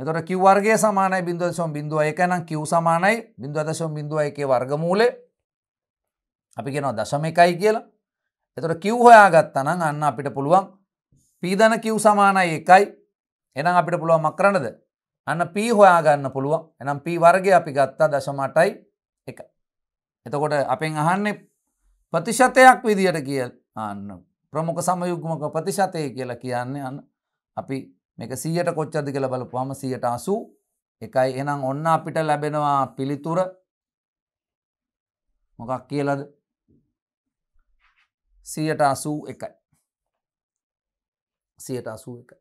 එතොට කිව්වර්ගේ සමානයි බින්දුවදශම් බිඳුව එක නම් කිව් සමානයි බින්දුවදශම් බිඳුව එක වර්ගමූලේ අපි කියනවා දශම එකයි කියලා එතොට කිව් හොයා ගත්තනම් අන්න අපිට පුළුවන් පීදන කිව් සමානයි එකයි එනම් අපිට පුළුවන් මක්රණද අන්න පී හොයා ගන්න පුළුවන් එනම් පී වර්ගය අපි ගත්තා දශමටයි එක එතකොට අපෙන් අහන්නේ ප්‍රතිශතයක් විදියට කියල් අන්න ප්‍රමුඛ සමයුග්මක ප්‍රතිශතය කියලා කියන්නේ අන්න අපි මේක සීයට කොච්චරද කියල බලපුහම සියට අසු එකයි එනම් ඔන්න අපිට ලැබෙනවා පිළිතුර මොකක් කියලද සියට අසූ එකයි සියට අසූ එකයි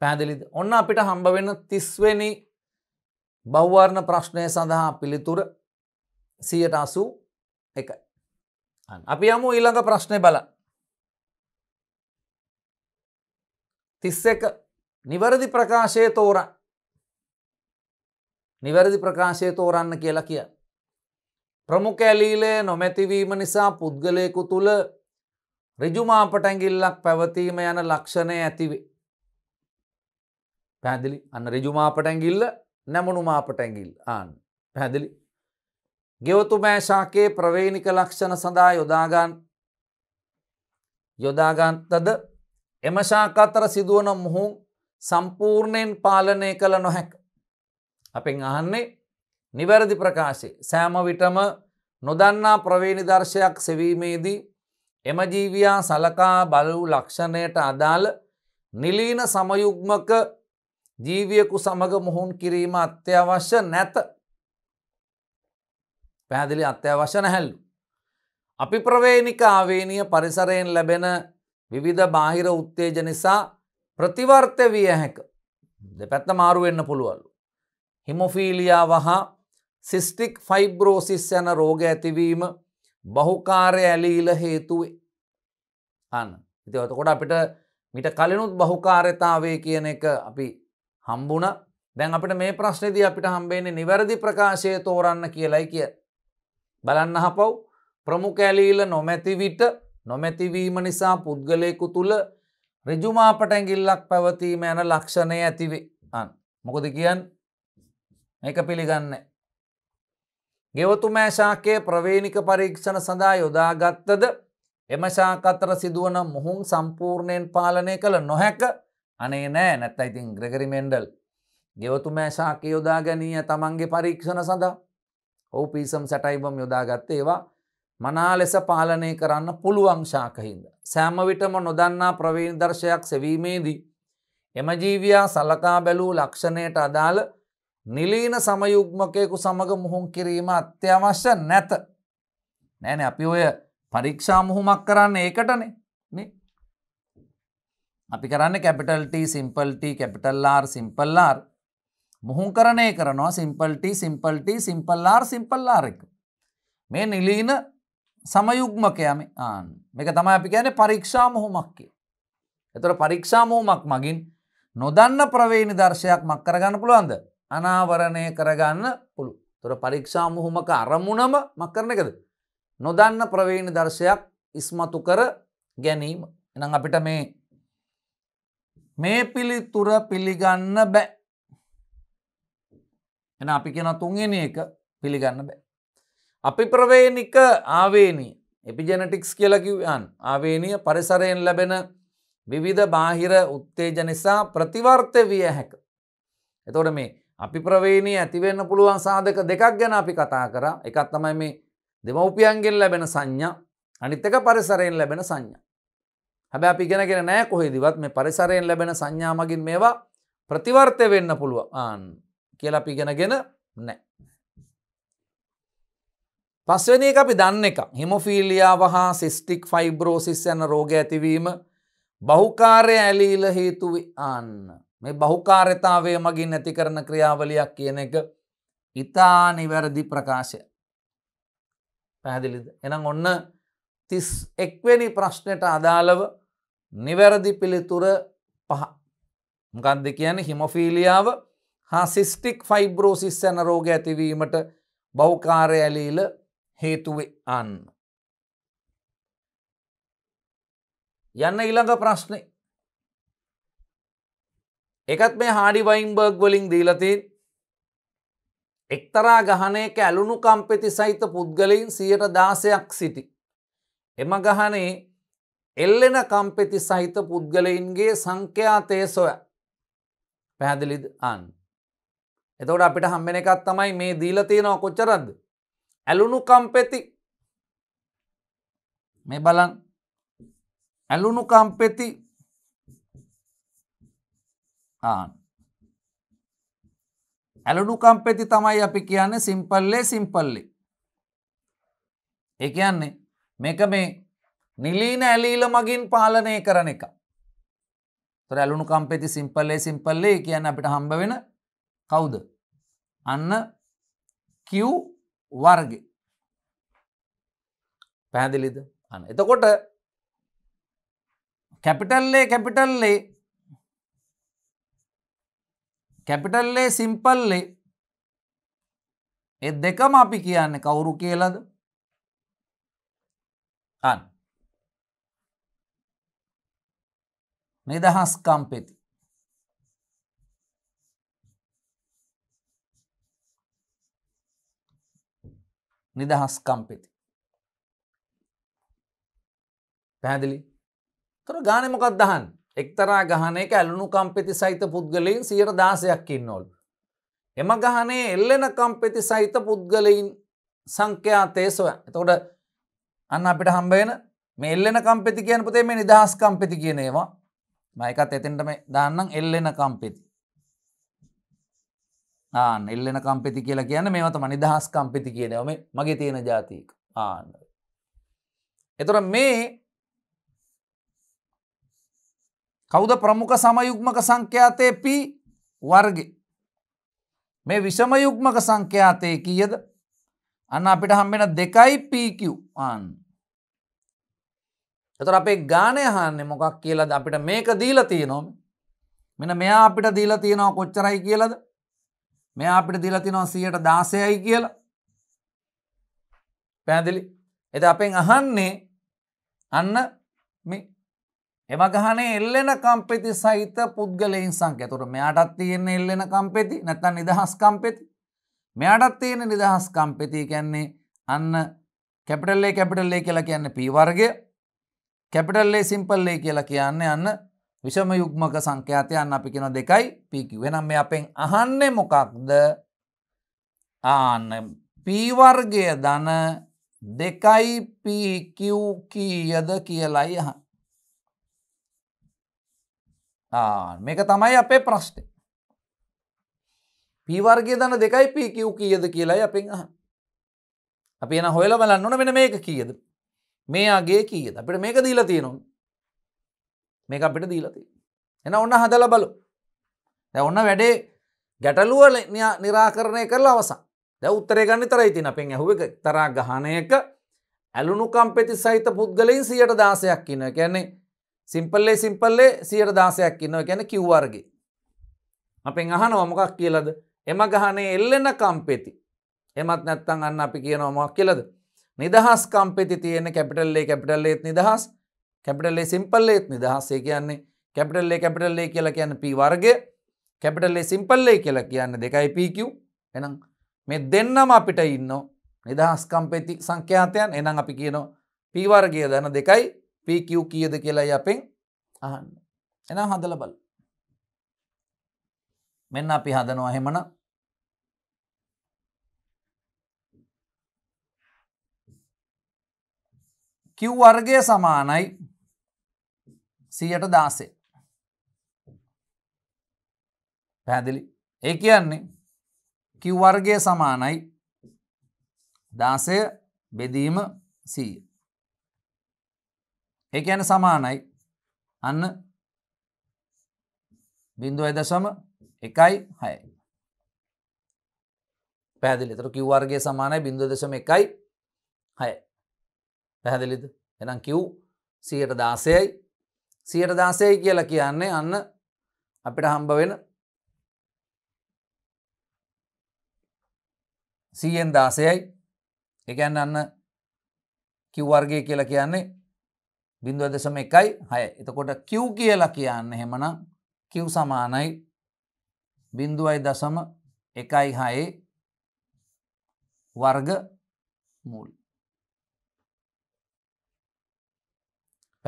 පැදිලිද ඔන්න අපිට හම්බවෙන්න තිස්වෙනි බෞවර්ණ ප්‍රශ්නය සඳහා පිළිතුර සියට අසූ එකයි අපි යමු ඊළඟ ප්‍රශ්නය බලා තිස්ස එක නිවැරදි ප්‍රකාශය තෝරන් නිවැරදි ප්‍රකාශය තෝරන්න කියලා කිය. ප්‍රමුඛ ඇලීලේ නොමැතිවීම නිසා පුද්ගලයකු තුළ රිජුමාපටැගිල්ලක් පැවතීම යන ලක්ෂණය ඇතිවේ. පැදිලි අන්න රිජුමාපටැගිල්ල නැමුණුමාපටැගිල් ආන් පැදිලි. ගෙවතුමෑ ශාකයේ ප්‍රවේණික ලක්ෂණ සඳහා යොදාගන් යොදාගන්තද එම ශාකතර සිදුවන මුහු සම්පූර්ණයෙන් පාලනය කළ නොහැක. අපෙන් අහන්නේ නිවැරදි ප්‍රකාශේ සෑමවිටම නොදන්නා ප්‍රවේණි දර්ශයක් සෙවීමේදී එම ජීවයා සලකා බලව් ලක්ෂණයට අදාළ නිලීන සමයුග්මක ජීවියකු සමඟ මුහුන් කිරීම අත්‍යවශ්‍ය නැත පැහැදිලි අත්‍යවශ්‍ය නැහැල්ලු. අපි ප්‍රවේණික ආවේනිය පරිසරයෙන් ලැබෙන විවිධ බාහිර උත්තේජ නිසා ප්‍රතිවර්ත විය හැක දෙපැත්ත මාරුවෙන්න පුළුවල්ලු. හිමොෆීලියාව හා සිිස්ටික් ෆයිබ්‍රෝසිස් යන රෝග ඇතිවීම බහුකාරය ඇලීල හේතුවේ. අන්න ඉතිවත කොට අපිට මිට කලිනුත් බහුකාරතාවේ කියන එක අපි හම්බුණ දැන් අපිට මේ ප්‍රශ්නේදී අපිට හම්බේන්නේ නිවැරදි ප්‍රකාශය තෝරන්න කියලයි කිය. බලන්න හපව් ප්‍රමුඛ ඇලීල නොමැති විට නොමැතිවීම නිසා පුද්ගලයකු තුළ රිජුමාපටැගිල්ලක් පැවතීම යන ලක්ෂණය ඇතිවේ අන් මොකොද කියන් එක පිළිගන්න. ගෙවතුමෑ ශාකයේ ප්‍රවේණික පරීක්ෂණ සඳහා යොදාගත්තද එම ශාකතර සිදුවන මුහුන් සම්පූර්ණයෙන් පාලනය කළ නොහැක අනේ නෑ නැත්ත ඉතින් ග්‍රගරිමෙන්ඩල් ගෙවතුමෑ ශාකය යොදා ගැනීය තමන්ගේ පරීක්ෂණ සඳහා ඔවු පිසම් සැටයිබම් යොදාගත්තේවා මනා ලෙස පාලනය කරන්න පුළුවන් ශාකහින්ද. සෑමවිටම නොදන්නා ප්‍රවීනිදර්ශයක් සෙවීමේදී. එම ජීවයා සලකා බැලූ ලක්ෂණයට අදාළ නිලීන සමයුක්මකයකු සමඟ මුහුන් කිරීම අත්‍යවශ්‍ය නැත. නෑන අපි ඔය පරීක්ෂා මුහුමක් කරන්න ඒකටනේ අපි කරන්න කැපිටල්ට සිම්පල්ට කැපිටල්ලාර් සිම්පල්ලාර් මුහුන් කරණය කරනවා සිම්පල්ට සිම්පල්ට සිම්පල්ලාර් සිම්පල්ලාර් එක. මේ නිලීන සමයුග්මක යම ආන් මේක තමයි අපි ගැන පරීක්ෂා මොහොමක්කේ. එතොට පරීක්ෂා මෝමක් මගින් නොදන්න ප්‍රවේණි දර්ශයක් මක් කරගන්න පුළුවන්ද. අනාවරණය කරගන්න පුළු. තොර පරීක්ෂා මුහුමක අරමුණම මක් කරන එකද. නොදන්න ප්‍රවේණි දර්ශයක් ඉස්මතු කර ගැනීම. එනම් අපිට මේ මේ පිළිතුර පිළිගන්න බෑ. එන අපි කියෙන තුන්ගෙන එක පිළිගන්න බෑ. අපි ප්‍රවේනික ආවේනී එපිජනටික්ස් කියලකිවයන් ආවේනිය පරිසරයෙන් ලැබෙන විවිධ බාහිර උත්තේජ නිසා ප්‍රතිවර්තය විය හැක. එතොට මේ අපි ප්‍රවේණී ඇතිවෙන්න පුළුවන් සාධක දෙකක් ගැන අපි කතා කර එකත් තමයි මේ දෙමවපියන්ගෙන් ලැබෙන සංඥා අනිත්තක පරිසරයෙන් ලැබෙන සංඥා. හැබැ අපි ගෙනගෙන නෑ කොහෙදිවත් මේ පරිසරයෙන් ලැබෙන සංඥාමගින් මේවා ප්‍රතිවර්තය වෙන්න පුළුවන් කියලා පිගෙනගෙන නෑ. පස්වෙන එක අපි දන්න එක හිමොෆීලියාව හා සිිස්ටික් ෆයිබ්‍රෝසිස් යන රෝග ඇතිවීම බහුකාරය ඇලීල හේතුවි අන්න මේ බහුකාරතාවය මගින් නැති කරන ක්‍රියාවලයක් කියන එක ඉතා නිවැරදි ප්‍රකාශය පැහැදිලිද එනම් ඔන්න තිස් එක්වැනි ප්‍රශ්නයට අදාළව නිවැරදි පිළිතුර පහ මකන්ද කියන හිමොෆීලියාව හා සිිස්ටික් ෆයිබ්‍රෝසිස් යන රෝග ඇතිවීමට බෞකාරය ඇලීල හේතුවේ අන්න. යන්න ඊළඟ ප්‍රශ්නේ. එකත් මේ හාඩි වයින්බර්ග් වලින් දීලතින් එක්තරා ගහනයක ඇලුණු කම්පෙති සහිත පුද්ගලයින් සියයට දාසයක් සිටි. එම ගහනේ එල්ලෙන කම්පෙති සහිත පුද්ගලයින්ගේ සංඛ්‍යාතය සොය පැහැදිලිද අන්. එතවට අපිට හම්මෙන එකත් තමයි මේ දීල තියෙනව කොච්චරද ඇලුණු කම්පෙති මේ බලන් ඇලුණු කම්පෙති ඇලුණු කම්පෙති තමයි අපි කියන්නේ සිම්පල්ලේ සිම්පල්ලි ඒ කියන්නේ මේක මේ නිලීන ඇලීල මගින් පාලනය කරන එක ඇලුණු කම්පෙති සිම්පල්ලේ සිම්පල්ලේ කියන්න අපිට හම්බ වෙන කවුද අන්න කිව් වර්ග පැහැදිලිද අන්න එතකොට කැපිටල්ලේ කැපිටල්ලේ කැපිටල්ලේ සිම්පල්ලේ එ දෙකම අපි කියන්න කවුරු කියලද අන් නිදහස්කම්පෙති නිදහස් කම්පෙති. පැහැදිලි තොර ගානමොකක් දහන් එක්තරා ගහනයක ඇලුණු කම්පෙති සහිත පුද්ගලයින් සියට දාසයක් ඉන්නොල්. එම ගහනේ එල්ලෙන කම්පෙති සහිත පුද්ගලයින් සංඛ්‍යාතය සොය එතකොට අන්න අපිට හම්බේන මෙල්ලෙන කම්පෙති කියන පතේ මේ නිදහස් කම්පෙති කියනේවා මයකත් එතෙන්ට මේ දාන්නම් එල්ලෙන කම්පෙති ආන එල්ලෙන කම්පිති කියලා කියන්න මේවතම නිදහස් කම්පිති කියනවම මගේ තියෙන ජාතික ආන්න. එතුර මේ කෞද ප්‍රමුඛ සමයුක්මක සංඛ්‍යාතය පි වර්ග මේ විෂමයුක්මක සංඛ්‍යාතය කියද අන්න අපිට හම්බෙන දෙකයි පීක ආන්. එතර අපේ ගානය හන්න මොකක් කියලද අපිට මේක දීල තියනොම මෙන මෙයා අපිට දීල තියෙනව කොච්චරයි කියලද මෙයා අපිට දීලා තිනවා 116යි කියලා. පැහැදිලි? එද අපෙන් අහන්නේ අන්න මේ එම ගහනේ එල්ලෙන කම්පෙති සහිත පුද්ගලයින් සංඛ්‍යාව. ඒතකොට මෙයාටත් තියෙන එල්ලෙන කම්පෙති නැත්නම් නිදහස් කම්පෙති. මෙයාටත් තියෙන නිදහස් කම්පෙති කියන්නේ අන්න කැපිටල් A කැපිටල් A කියලා කියන්නේ P වර්ගය. කැපිටල් A සිම්පල් A කියලා කියන්නේ අන්න විෂම යුග්මක සංඛ්‍යාතයන් අපි කෙන දෙකයි පිකි වෙනම් මේ අපෙන් අහන්නේ මොකක්ද ආන්න පීවර්ගය දන දෙකයි පිකව් කීයද කියලයි අහ මේක තමයි අපේ ප්‍රශ්ටය පීවර්ගය දන දෙකයි පිකව් කියද කියලයි අපෙන් අහ අපි එන හොයල බලන්න ඕන වෙන මේක කියද මේ අගේ කියද අපිට මේක දීලා තියෙනවා මේක අපිට දීලති එන ඔන්න හදල බලු දැ ඔන්න වැඩේ ගැටලුවල නිරාකරණය කරලා අවස දැ උත්තරේ ගන්න තරයි තින අපෙන් ඇහුව එක තරා ගහනයක ඇලුණුකම් පෙති සහිත පුද්ගලයින් සියට දාසයක් ඉන්න කියන්නේ සිම්පල්ලේ සිම්පල්ලේ සියට දාසයක් ඉන්නව ගැන කිව්වර්ගේ අපෙන් අහනව මොකක් කියලද එම ගහනේ එල්ලෙන කම්පෙති එමත් නැත්තන් අන්න අපි කියනවමක් කියලද නිදහස් කම්පෙති තියෙන කැපිටල්ලේ කැපිටල්ලේත් නිදහස් කැපිටල් ඒ සිම්පල් ඒත් නිදහසේ කියන්නේ කැපිටල් ඒ කැපිටල් ඒ කියලා කියන්න පී වර්ගය කැපිටල් ඒ සිම්පල් ඒ කියලා කියන්න දෙකයි පීක එනම් මේ දෙන්නම අපිට ඉන්න නිදහස්කම් පෙති සංඛ්‍යාතයන් එනම් අපි කියනවා පීවර්ගය දන දෙකයි පීක කියද කියලයි අපෙන් අහන්න එනම් හදල බල මෙන්න අපි හදනවා හෙමන කිව් වර්ගය සමානයි සීයට දාසේ. පැදිලි ඒ කියන්නේ කිව්වර්ගේ සමානයි දාසය බෙදීම සීය. ඒ ඇන සමානයි අන්න බිින්දු ඇදශම එකයි හයයි. පැදිලිතර කිව්වර්ගේ සමානයි බිින්දු දශම එකයි හය පැහැදිලිද එනම් කිව් සියයට දාසයයි සියට දාසේ කියලා කියන්නේ අන්න අපිට හම්බ වෙන සීයෙන් දාසයයි එකන්න අන්න කිව්වර්ගය කියලා කියන්නේ බිින්දුව දෙසම එකයි හය එතකොට කිව් කියලා කියන්න හෙමනම් කිව් සමානයි බිින්දුවයි දසම එකයි හයේ වර්ග මුල්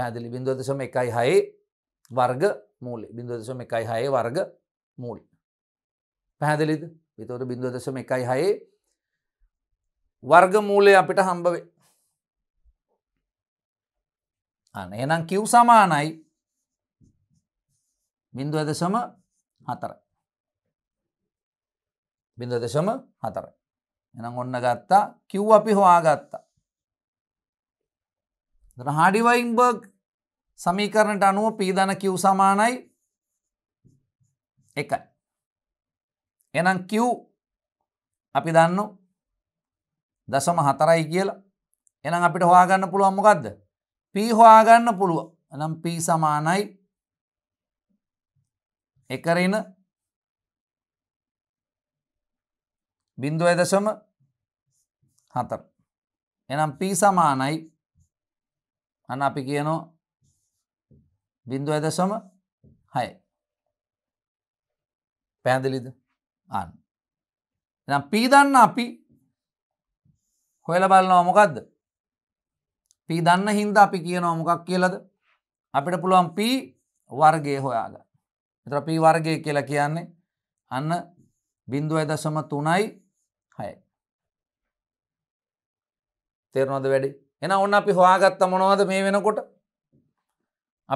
පැදිලි බිඳුවදශම එකයි හයේ වර්ග මූලි බිඳුවදශම එකයි හයේ වර්ග මූලි. පැහැදිලිද විතවට බිඳුවදශම එකයි හයේ වර්ග මූලය අපිට හම්බවේ. අන එනම් කිව් සමානයි බිඳුවදශම හතර. බිඳදශම හතර එනම් ඔන්න ගත්තා කිව් අපි හොවා ගත්තා දන හාඩිවයින්බර්ග් සමීකරණට අනුව පීදන කිව් සමානයි එකයි. එනම් කිව් අපි දන්න දසම හතරයි කියලා එනම් අපිට හොයාගන්න පුළුවන් මොකක්ද පී හොයාගන්න පුළුව නම් පී සමානයි එකරෙන බින්දුව ඇදශම හතර එනම් පී සමානයි අන්න අපි කියනෝ බින්දුව ඇදසම හය පැහැදිලිද අන්න නම් පීදන්න අපි හොයල බලනවා මොකක්ද පී දන්න හින්ද අපි කියනවා මොකක් කියලද අපිට පුළුවන් පී වර්ගය හොයාග එතර පී වර්ගය කියලා කියන්නේ අන්න බින්දුව ඇදසම තුනයි හය තේරනොද වැඩි එන ඔන්න අපි හොයාගත්ත මොනවද මේ වෙනකොට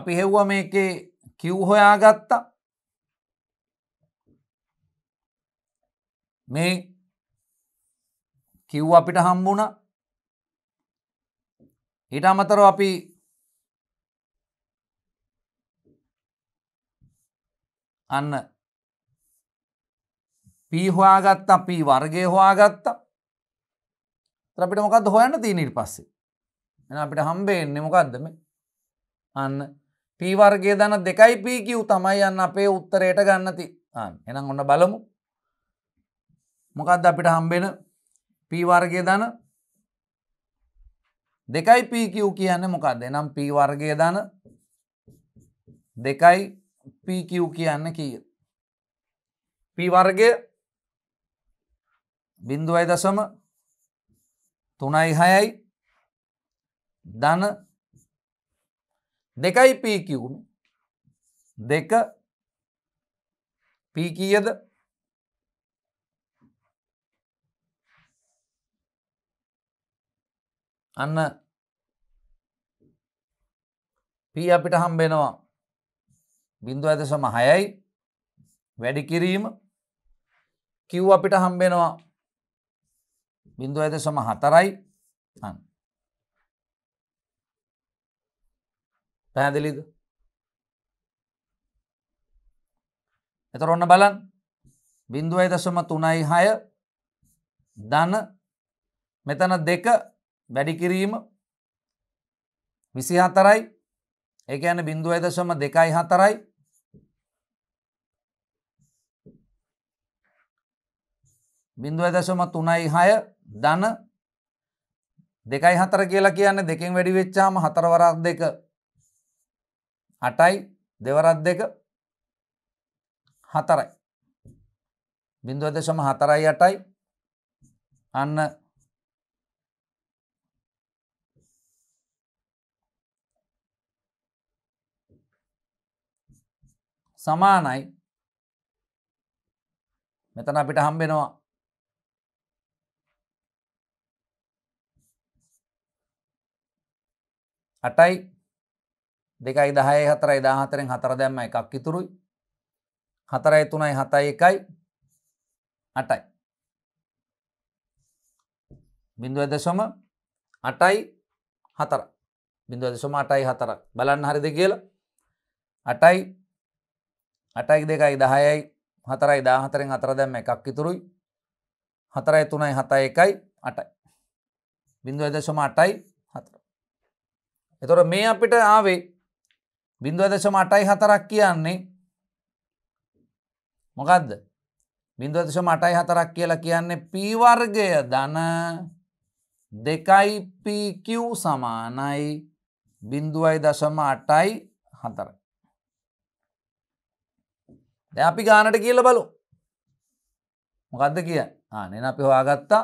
අපි හෙව්ව මේකේ කිව් හොයාගත්තා මේ කිව් අපිට හම්බුණ ඊට අමතර අපි අන්න පී හොයාගත්තා පී වර්ගය හොයාගත්තා ත්‍රපිට මොකක්ද හොයන්න තිීනීට පස්සේ එන අපිට හම්බේන්නේ මොකක්ද මේ අන්න පීවර්ගේ දන දෙකයි පීකිව් තමයි යන්න අපේ උත්තරයට ගන්නති එනම් ඔන්න බලමු මොකක්ද අපිට හම්බෙන පීවර්ගය දන දෙකයි පීකිව් කියන්න මොකක්ද එනම් පීවර්ගය දන දෙකයි පීකිව් කියන්න කිය පීවර්ගය බිින්දුවයි දසම තුනයි හයයි ධන දෙකයි පීකිවුණ දෙක පීකීයද අන්න පී අපිට හම්බෙනවා බිඳු ඇත සම හයයි වැඩි කිරීම කිව් අපිට හම්බෙනවා බිඳු ඇත සම හතරයි අන්න පැහැදිලිද එතර ඔන්න බලන් බිින්දුවයි දශම තුනයි හය දන මෙතන දෙක වැඩිකිරීම විසි හතරයි ඒක යන බිින්දුවයි දශම දෙකයි හතරයි බිින්දුව දශම තුනයි හය දන දෙකයි හතර කියලා කියන්න දෙකෙන් වැඩි වෙච්චාම හතරවරක් දෙක අටයි දෙවරත් දෙක හතරයි. බින්දුවදශම හතරයි අටයි අන්න සමානයි මෙතන අපිට හම්බෙනවා අටයි දෙකයි දහය හතරයි දාහතරෙන් හතර දැම්ම එකක් ඉතුරුයි හතරයි තුනයි හතයි එකයි අටයි බිඳුව දශම අටයි හතර බිඳුව දශම අටයි හතරක් බලන්න හරිද කියලා අටයි අටයි දෙකයි දහයයි හතරයි දාහතරෙන් හතර දැම්ම එකක් ඉතුරුයි හතරයි තුනයි හතයි එකයි අටයි බිඳුව දශම අටයි හතර එතොට මේ අපිට ආවේ බිඳුව දශම අටයි හතරක් කියන්නේ මොකක්ද බිඳුව දශම අටයි හතරක් කියලා කියන්නේ පීවර්ගය දන දෙකයි පීක සමානයි බිින්දුවයි දශම අටයි හතරයි. ද අපි ගානට කියල බලු මොකක්ද කිය ආනෙන අපි හොයාගත්තා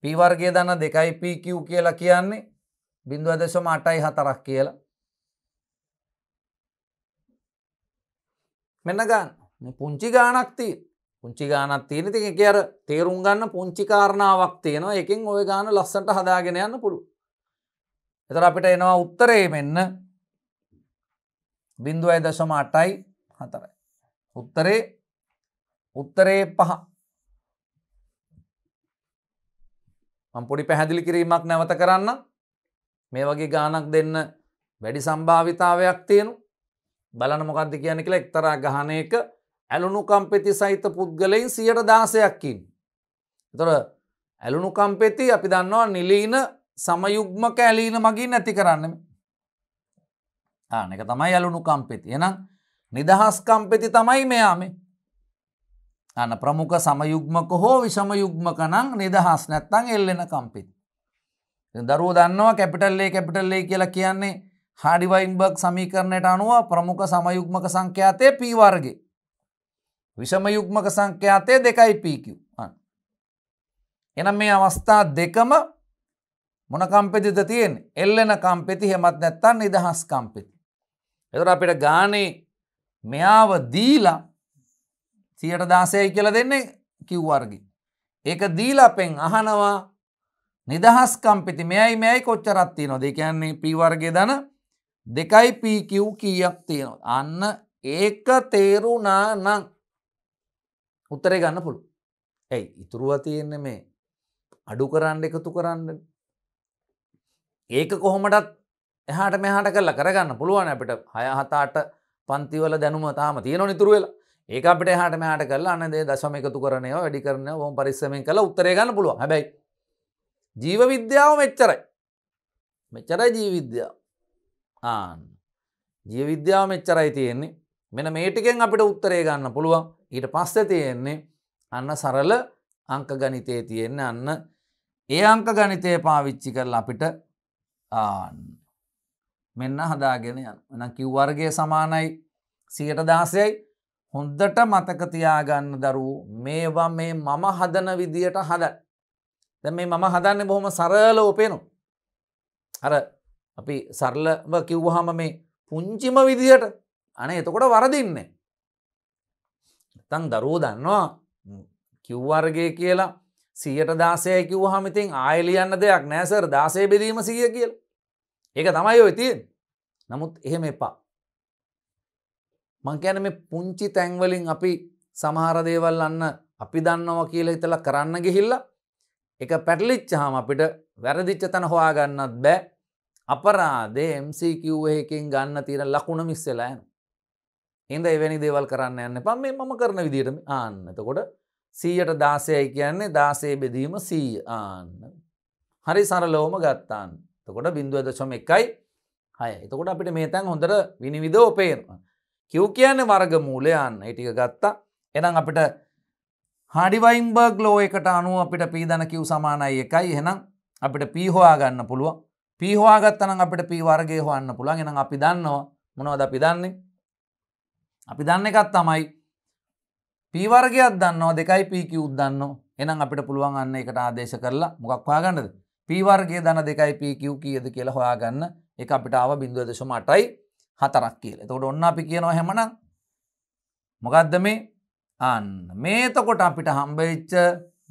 පීවර්ගය දන්න දෙකයි පීකව් කියලා කියන්නේ බිින්දුව දශම අටයි හතරක් කියලා මෙන්න ගන්න පුංචි ගානක් තියෙන පුංචි ගානක් තියෙන ති එක අර තේරුම් ගන්න පුංචි කාරණාවක් තියෙනවා එකින් ඔය ගාන ලස්සට හදාගෙන යන්න පුළු එතර අපිට එනවා උත්තරේ මෙන්න බිින්දුව අයි දශම අටයි හතරයි උත්තරේ උත්තරේ පහ පොඩි පැහැදිලි කිරීමක් නැවත කරන්න මේ වගේ ගානක් දෙන්න වැඩි සම්භාවිතාවයක් තියෙනු බලන මොකක්ද කියන කියලා එක්තරා ගහනයක ඇලුණුකම්පෙති සහිත පුද්ගලයින් සියට දාසයක්කින්. තොර ඇලුණුකම්පෙති අපි දන්නවා නිලීන සමයුග්මක ඇලීන මගින් නැති කරන්නම. ආනක තමයි ඇලුණුකම්පෙති එනම් නිදහස්කම්පෙති තමයි මෙයාමේ. අන ප්‍රමුඛ සමයුග්මක හෝ විෂමයුග්මක නං නිදහස් නැත්තං එල්ලෙන කම්පෙති. දරුව දන්නවා කැපිටල්ලේ කැපිටල්ලේ කියලා කියන්නේ හාඩිවයින්බර්ග් සමීකරණයට අනුව ප්‍රමුඛ සමයුක්මක සංඛ්‍යාතය පීවර්ගේ. විෂමයුක්මක සංඛ්‍යාතය දෙකයි පීක. එනම් මේ අවස්ථා දෙකම මොන කම්පෙතිද තියෙන් එල්ලෙන කම්පෙති හෙමත් නැත්තන් නිදහස් කම්පෙති. එතුර අපිට ගානේ මෙයාව දීලා සියට දාසයයි කියල දෙන්නේ කිව්වර්ගි. ඒක දීලපෙන් අහනවා නිදහස් කම්පිති මෙයයි මෙයි කොච්චරත්ති නොදේ කියන්නේ පීවර්ගේ දන දෙකයි පීකව් කීයක් තියෙනවා අන්න ඒක තේරුණා නං උත්තරේ ගන්න පුළු ඇයි ඉතුරුව තියෙන්නේ මේ අඩු කරන්න එකතු කරන්න ඒක කොහොමටත් එහට මෙහට කල්ල කරගන්න පුළුවන් අපිට හයහතාට පන්තිවල දැනුම තාම තියෙන නිතුරුවෙලා ඒක අපට හට මට කල්ලා අනදේ දශම එකතු කරනය වැඩි කරන ොම පරිස්සමෙන් කළ උත්තරේ ගන්න පුළුව හැබැයි ජීව විද්‍යාව මෙච්චරයි මෙච්චරයි ජීවිද්‍යාව ආන්න. ජීව විද්‍යාව මෙච්චරයි තියෙන්නේ මෙන මේටිකෙන් අපිට උත්තරේ ගන්න පුළුවන් ඊට පස්ස තියෙන්නේ අන්න සරල අංක ගනිතය තියෙන්න අන්න ඒ අංක ගනිතය පාවිච්චි කරල අපිට ආන්න. මෙන්න හදාගෙන යන එන කිව්වර්ගේ සමානයි සියට දාසයයි හොන්දට මතකතියාගන්න දරුවූ මේවා මේ මම හදන විදියට හද. දැ මේ මම හදන්න බොහොම සරල ඕපේනු. අර අපි සරලව කිව්වහම මේ පුංචිම විදිහට අනේ එතකොට වරදින්නේ. තන් දරුවෝ දන්නවා කිව්වර්ගේ කියලා සියට දාසය කිව්වහම ඉතින් ආයලියන්න දෙයක් නෑසර් දාසය බෙදීම සිය කියල. ඒක තමයි ඔය තියෙන් නමුත් එහෙම එපා. මංකැන මේ පුංචි තැන්වලින් අපි සමහරදේවල් අන්න අපි දන්නවා කියල හිතලා කරන්න ගිහිල්ලා එක පැටලිච්චහම අපිට වැරදිච්ච තන හොයාගන්නත් බෑ අපරාදේ MCQ එකකින් ගන්න තියෙන ලකුණ මිස්සලා යන. හින්දා එවැනි දේවල් කරන්න යන්න එපා. මේ මම කරන විදිහට ආන්න. එතකොට 100ට 16යි කියන්නේ 16 බෙදීම 100 ආන්න. හරි සරලවම ගත්තාන්න. එතකොට 0.1යි 6. එතකොට අපිට මේ තැන් හොඳට විනිවිදව පේනවා. Q කියන්නේ වර්ගමූලය ආන්න. ඒ ටික ගත්තා. එහෙනම් අපිට හාඩිවයින්බර්ග් ලෝ එකට අනුව අපිට p ධන q සමානයි 1යි. එහෙනම් අපිට p හොයා ගන්න පුළුවන්. පීහවාගත්තන අපට පීවර්ගේ හොන්න පුළන් එනම් අපි දන්නවා මොනවද අපි දන්නේ අපි දන්න එකත් තමයි පීවර්ගයක් දන්නවා දෙකයි පීකි උද්දන්න එනම් අපිට පුළුවන් අන්න එකට ආදේශ කරලා මොකක්වා ගන්නද පීවර්ගේ දන දෙකයි පීකිව් කියද කියලා හොයාගන්න එක අපිට ආව බිඳුව දෙශම අටයි හතරක් කියල තකොට ඔන්න අපි කියනවා හැමන මොකක්ද මේ අන්න මේතකොට අපිට හම්බවෙච්ච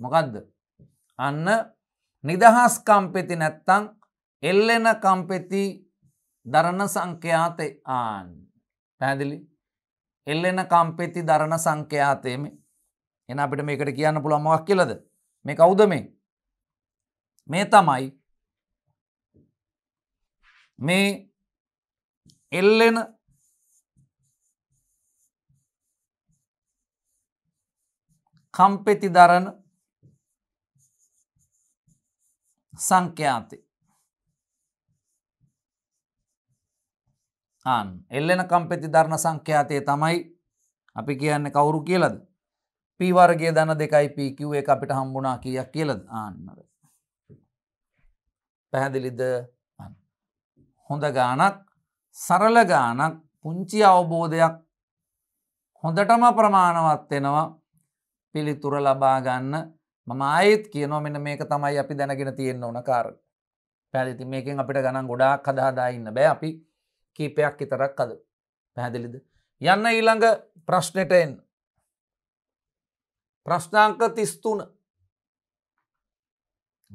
මොකක්ද අන්න නිදහස්කම්පෙති නැත්තං එල්ලෙන කම්පෙති දරණ සංඛ්‍යාතය ආන් පැදිලි එල්ලෙන කම්පෙති දරණ සංඛ්‍යාතයම එන අපිට මේකට කියන්න පුළුව මොක් කියලද මේ කවුද මේ මේ තමයි මේ එල්ලෙන කම්පෙති දරන සංඛ්‍යාතේ ආන් එල්ලෙනකම් පෙති ධර්ණ සංඛ්‍යාතය තමයි අපි කියන්න කවුරු කියලද පීවර්ගේ දන දෙකයි පිකිව් එක අපිට හම්බුනා කියක් කියලද ආන්නද පැහැදිලිද හොඳ ගානක් සරල ගානක් පුංචි අවබෝධයක් හොඳටම ප්‍රමාණවත්වෙනවා පිළිතුර ලබාගන්න මම ආයෙත් කියනෝ මෙන්න මේක තමයි අපි දැනගෙන තියෙන්න්න ඕන කාර පැදිති මේකෙන් අපිට ගණන් ගොඩාක් කදාදාඉන්න බෑ අපි කීපයක් ඉතරක් අද පැහැදිලිද. යන්න ඊළඟ ප්‍රශ්නයට එන්න. ප්‍රශ්නාංක තිස්තුන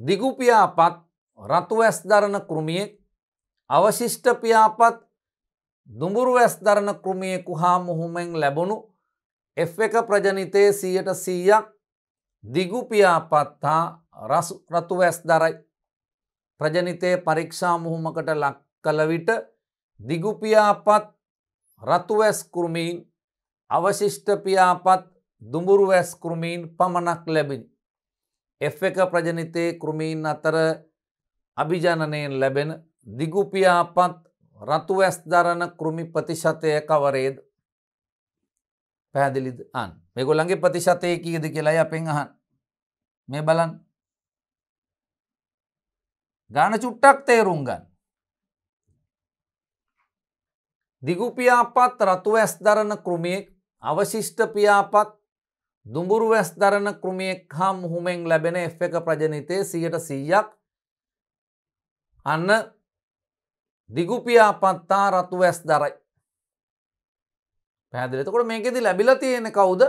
දිගුපියාපත් රතුවැස් දරන කෘමියෙක් අවශිෂ්ඨපියාපත් දුඹුරුවැස් දරන කෘමියෙකු හා මුහුමෙන් ලැබුණු එෆ් එක ප්‍රජනිතය සීයට සීයක් දිගුපියාපත් හා රතුවැස් දරයි. ප්‍රජනිතය පරීක්ෂා මුහුමකට ලක් කළ විට දිගුපියාපත් රතුවැස්කුරුමීන් අවශිෂ්ඨපියාපත් දුඹුරුවැස්කුරුමීන් පමණක් ලැබිනි. එ එක ප්‍රජනිතය කෘමීන් අතර අභිජනනයෙන් ලැබෙන දිගුපියාපත් රතුවැස් දරන කෘමි ප්‍රතිශතය කවරේද පැදිලි අන් මෙගොලන්ගේ ප්‍රතිශතය කීද කියලයි අපෙන් අහන් මේ බලන් ගාන චුට්ටක් තේරුම් ගන්න දිගුපියාපත් රතුවැස් දරන කෘමියෙක් අවශිෂ්ඨපියාපත් දුඹුරුවැස් දරන කෘමියෙක් හා මුහුමෙන් ලැබෙන එ් එක ප්‍රජනිතය සියට සීයක් අන්න දිගුපියාපත්තා රතුවැස් දරයි. පැදිලතකොට මේකෙදි ලැබිල තියෙන කවුද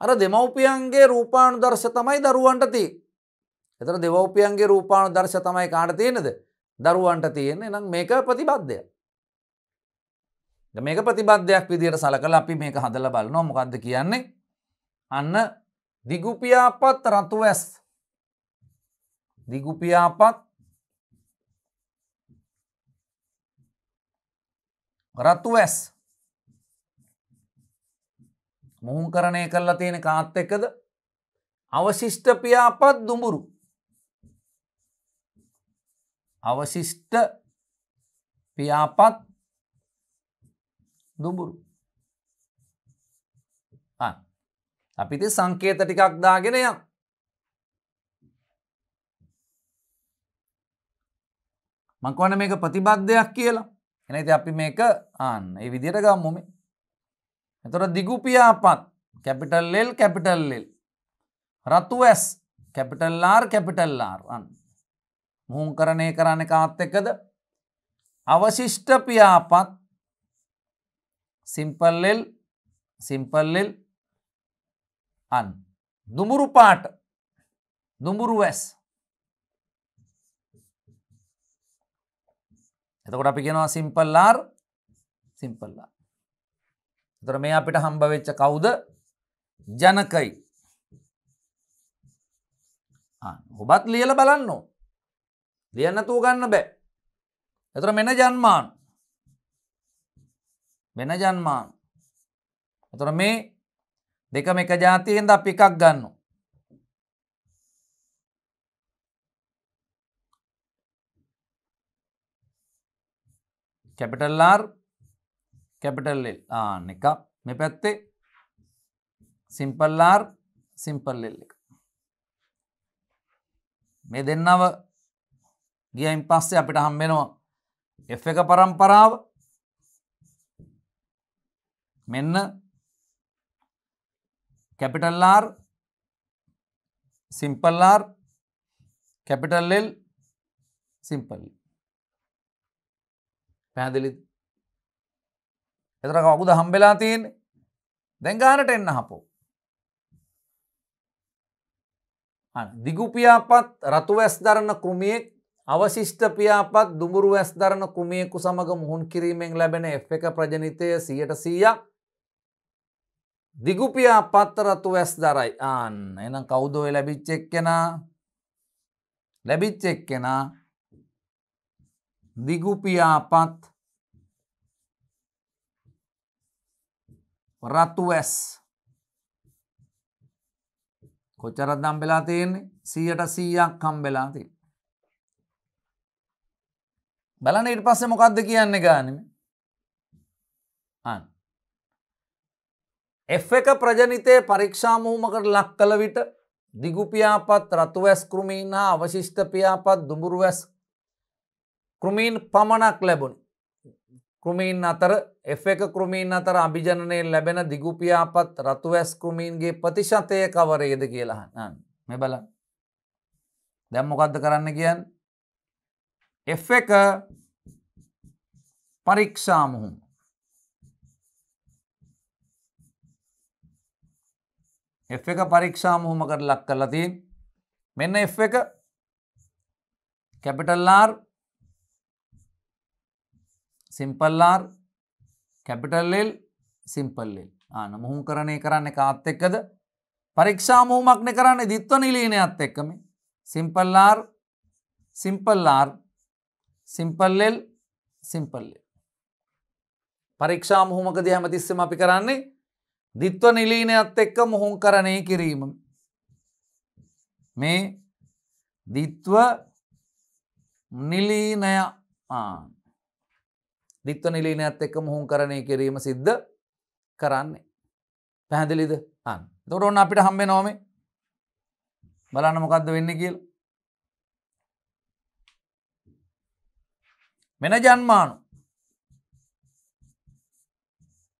අර දෙමව්පියන්ගේ රූපාණු දර්ශ තමයි දරුවන්ටති. එතර දෙවපියන්ගේ රූපාණු දර්ශ තමයි කාට තියෙනද දරුවන්ට තියෙන එනම් මේක ප්‍රතිබද්ධය. මේක ප්‍රතිබද්ධයක් විදියට සලකල අපි මේක හදල බලනො මොකක්ද කියන්නේ අන්න දිගුපියාපත් රතු ඇස් දිගුපියාපත් රතු ඇස් මුහුන් කරණය කරලා තියෙන කාත් එක්කද අවශිෂ්ට පියාපත් දුඹුරු අවශිෂ්ට පියාපත් දුඹුරු අපිති සංකේත ටිකක් දාගෙන යම් මංකවන මේක ප්‍රතිබක්්දයක් කියලා එනති අපි මේක ආන්න ඒ විදියට ගම්මුම එතොට දිගුපියාපත් කැපිටල් ලෙල් කැපිටල් ලෙල් රතු ඇස් කැපිටල්ලාර් කැපිටල්ලාර් අන් මුහුන් කරණය කරන්න කාත් එක්කද අවශිෂ්ඨ පියාපත් සිම්පල්ලෙල් සිම්පල්ලෙල් අන් නුමුරු පාට නුමුරු වැස් එතකොට අපි කියෙනවා සිම්පල්ලාර් සිම්පල්ලා තොර මේ අපිට හම්බවෙච්ච කවුද ජනකයි ඔබත් ලියල බලන්නෝ ලියන්න තුූ ගන්න බෑ එතර මෙන ජන්මාන් වෙන ජන්මාන. එතොර මේ දෙකම එක ජාතියෙන්ද අප එකක් ගන්න. කැපිටල්ලාර් කැපිටල් ආන්න එක මෙ පැත්තේ සිම්පල්ලාර් සිම්පල් එල්ල එක. මේ දෙන්නව ගියයින් පස්සේ අපිට හම්බෙනවා එ එක පරම්පරාව මෙන්න කැපිටල්ලාර් සිම්පල්ලාර් කැපිටල්ලෙල් සිම්පල් පැහැදිලි එතර කවකුද හම්බෙලා තියෙන් දැංගානට එන්න හපෝ දිගුපියාපත් රතු වැස් දරන කෘමියෙක් අවශිෂ්ට පියාපත් දුමුරු වැස් දරන කෘමියෙකු සමඟ මුහුන් කිරීමෙන් ලැබෙන එ් එක ප්‍රජනිතය සියට සීයක් දිගුපියා පත්තරතු වැස් දරයි ආන්න එනම් කෞුදෝය ලැබිච්චෙක් කෙනා ලැබිච්චෙක් කෙනා දිගුපියාපත් රතුවැස් කොච්චරත් දම් වෙලා තියෙන්නේ සීයට සීයක් කම් වෙලා තිය බලන ඉට පස්සේ මොකක්ද කියන්න ගානම අන්න F එක ප්‍රජනිතය පරීක්ෂාමූමකට ලක් කළ විට දිගුපියාපත් රතුවැස් කෘමීන් හා අවශිෂ්ඨ පියාපත් දුඹුරුවැස් කෘමීන් පමණක් ලැබුණි. කෘමීන් අතර F එක කෘමීන් අතර අභිජනනය ලැබෙන දිගුපියාපත් රතුවැස් කෘමීන්ගේ ප්‍රතිශතය කවරේද කියලා හන්න මෙ බල දැම්මොකක්ද කරන්න කියන් F එක පරීක්ෂාමුහුම් F එක පරීක්ෂා මුහුමකට ලක් කරලා තියෙන් මෙන්න F එක කැපිටල්ලාර් සිම්පල්ලාර් කැපිටල්ලෙල් සිම්පල්ලෙල් ආන මුහුම් කරණය කරන්න කාත් එක්කද පරීක්ෂා මුහුමක්න කරන්න දිත්ව නිලීනයක්ත් එක්කම සිම්පල්ලාර් සිම්පල්ලාර් සිම්පල්ලෙල් සිම්පල්ලෙල් පරීක්ෂා මුහුමක දිහම තිස්සම අපි කරන්නේ දිත්ව නිලීනයත් එක්ක මුහුම් කරණය කිරීම. මේ දිත්ව නිලීනය දිත්ව නිලීනයත් එක්ක මුහුම් කරණය කිරීම සිද්ධ කරන්නේ. පැහැදිලිද අන් දොට ඔන්න අපිට හම්බේ නොමේ බලන්න මොකක්ද වෙන්න කියල් මෙන ජන්මානු